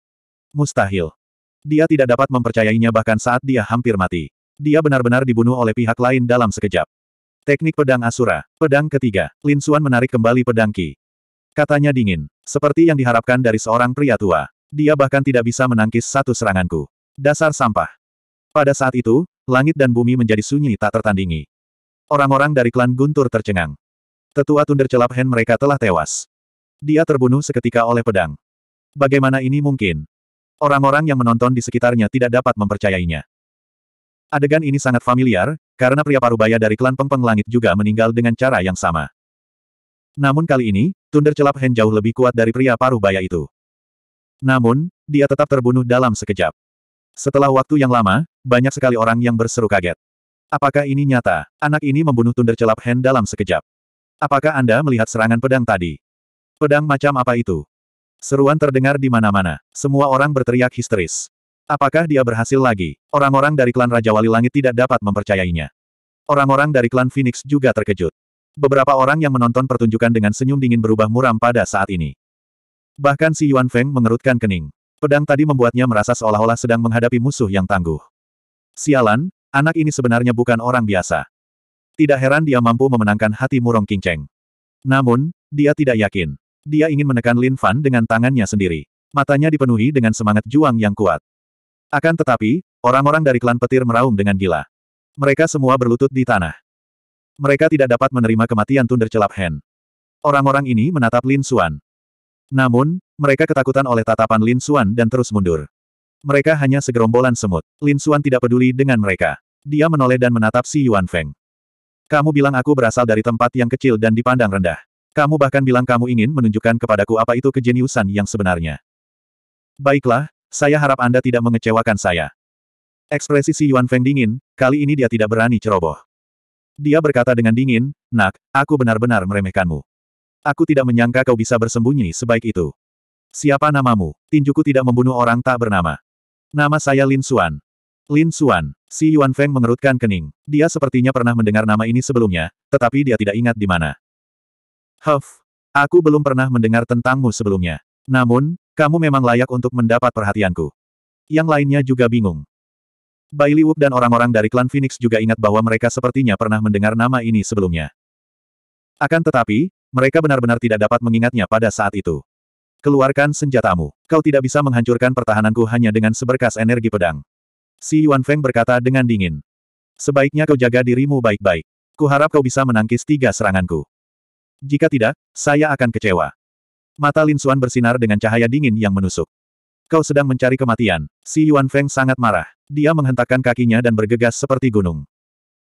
Mustahil. Dia tidak dapat mempercayainya bahkan saat dia hampir mati. Dia benar-benar dibunuh oleh pihak lain dalam sekejap. Teknik pedang Asura. Pedang ketiga. Lin Suan menarik kembali pedang Ki. Katanya dingin. Seperti yang diharapkan dari seorang pria tua. Dia bahkan tidak bisa menangkis satu seranganku. Dasar sampah. Pada saat itu, langit dan bumi menjadi sunyi tak tertandingi. Orang-orang dari klan Guntur tercengang. Tetua Tunder Celap Hen mereka telah tewas. Dia terbunuh seketika oleh pedang. Bagaimana ini mungkin? Orang-orang yang menonton di sekitarnya tidak dapat mempercayainya. Adegan ini sangat familiar, karena pria parubaya dari klan Pengpeng Langit juga meninggal dengan cara yang sama. Namun kali ini, Tunder celap Hen jauh lebih kuat dari pria paruh baya itu. Namun, dia tetap terbunuh dalam sekejap. Setelah waktu yang lama, banyak sekali orang yang berseru kaget. Apakah ini nyata? Anak ini membunuh Tunder celap Hen dalam sekejap. Apakah Anda melihat serangan pedang tadi? Pedang macam apa itu? Seruan terdengar di mana-mana. Semua orang berteriak histeris. Apakah dia berhasil lagi? Orang-orang dari klan Raja Wali Langit tidak dapat mempercayainya. Orang-orang dari klan Phoenix juga terkejut. Beberapa orang yang menonton pertunjukan dengan senyum dingin berubah muram pada saat ini. Bahkan si Yuan Feng mengerutkan kening. Pedang tadi membuatnya merasa seolah-olah sedang menghadapi musuh yang tangguh. Sialan, anak ini sebenarnya bukan orang biasa. Tidak heran dia mampu memenangkan hati Murong Qingcheng. Namun, dia tidak yakin. Dia ingin menekan Lin Fan dengan tangannya sendiri. Matanya dipenuhi dengan semangat juang yang kuat. Akan tetapi, orang-orang dari klan petir meraung dengan gila. Mereka semua berlutut di tanah. Mereka tidak dapat menerima kematian Tunder Celap Hen. Orang-orang ini menatap Lin Xuan. Namun, mereka ketakutan oleh tatapan Lin Xuan dan terus mundur. Mereka hanya segerombolan semut. Lin Xuan tidak peduli dengan mereka. Dia menoleh dan menatap si Yuan Feng. Kamu bilang aku berasal dari tempat yang kecil dan dipandang rendah. Kamu bahkan bilang kamu ingin menunjukkan kepadaku apa itu kejeniusan yang sebenarnya. Baiklah, saya harap Anda tidak mengecewakan saya. Ekspresi si Yuan Feng dingin, kali ini dia tidak berani ceroboh. Dia berkata dengan dingin, Nak, aku benar-benar meremehkanmu. Aku tidak menyangka kau bisa bersembunyi sebaik itu. Siapa namamu? Tinjuku tidak membunuh orang tak bernama. Nama saya Lin Xuan. Lin Xuan, si Yuan Feng mengerutkan kening. Dia sepertinya pernah mendengar nama ini sebelumnya, tetapi dia tidak ingat di mana. Huff, aku belum pernah mendengar tentangmu sebelumnya. Namun, kamu memang layak untuk mendapat perhatianku. Yang lainnya juga bingung. Bai Liwuk dan orang-orang dari klan Phoenix juga ingat bahwa mereka sepertinya pernah mendengar nama ini sebelumnya. Akan tetapi, mereka benar-benar tidak dapat mengingatnya pada saat itu. Keluarkan senjatamu. Kau tidak bisa menghancurkan pertahananku hanya dengan seberkas energi pedang. Si Yuan Feng berkata dengan dingin. Sebaiknya kau jaga dirimu baik-baik. Kuharap kau bisa menangkis tiga seranganku. Jika tidak, saya akan kecewa. Mata Lin Xuan bersinar dengan cahaya dingin yang menusuk. Kau sedang mencari kematian. Si Yuan Feng sangat marah. Dia menghentakkan kakinya dan bergegas seperti gunung.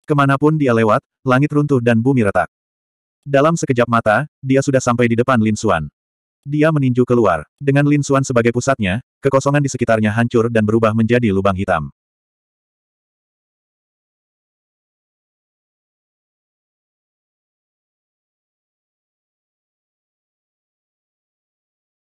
Kemanapun dia lewat, langit runtuh dan bumi retak. Dalam sekejap mata, dia sudah sampai di depan Lin Xuan. Dia meninju keluar. Dengan Lin Xuan sebagai pusatnya, kekosongan di sekitarnya hancur dan berubah menjadi lubang hitam.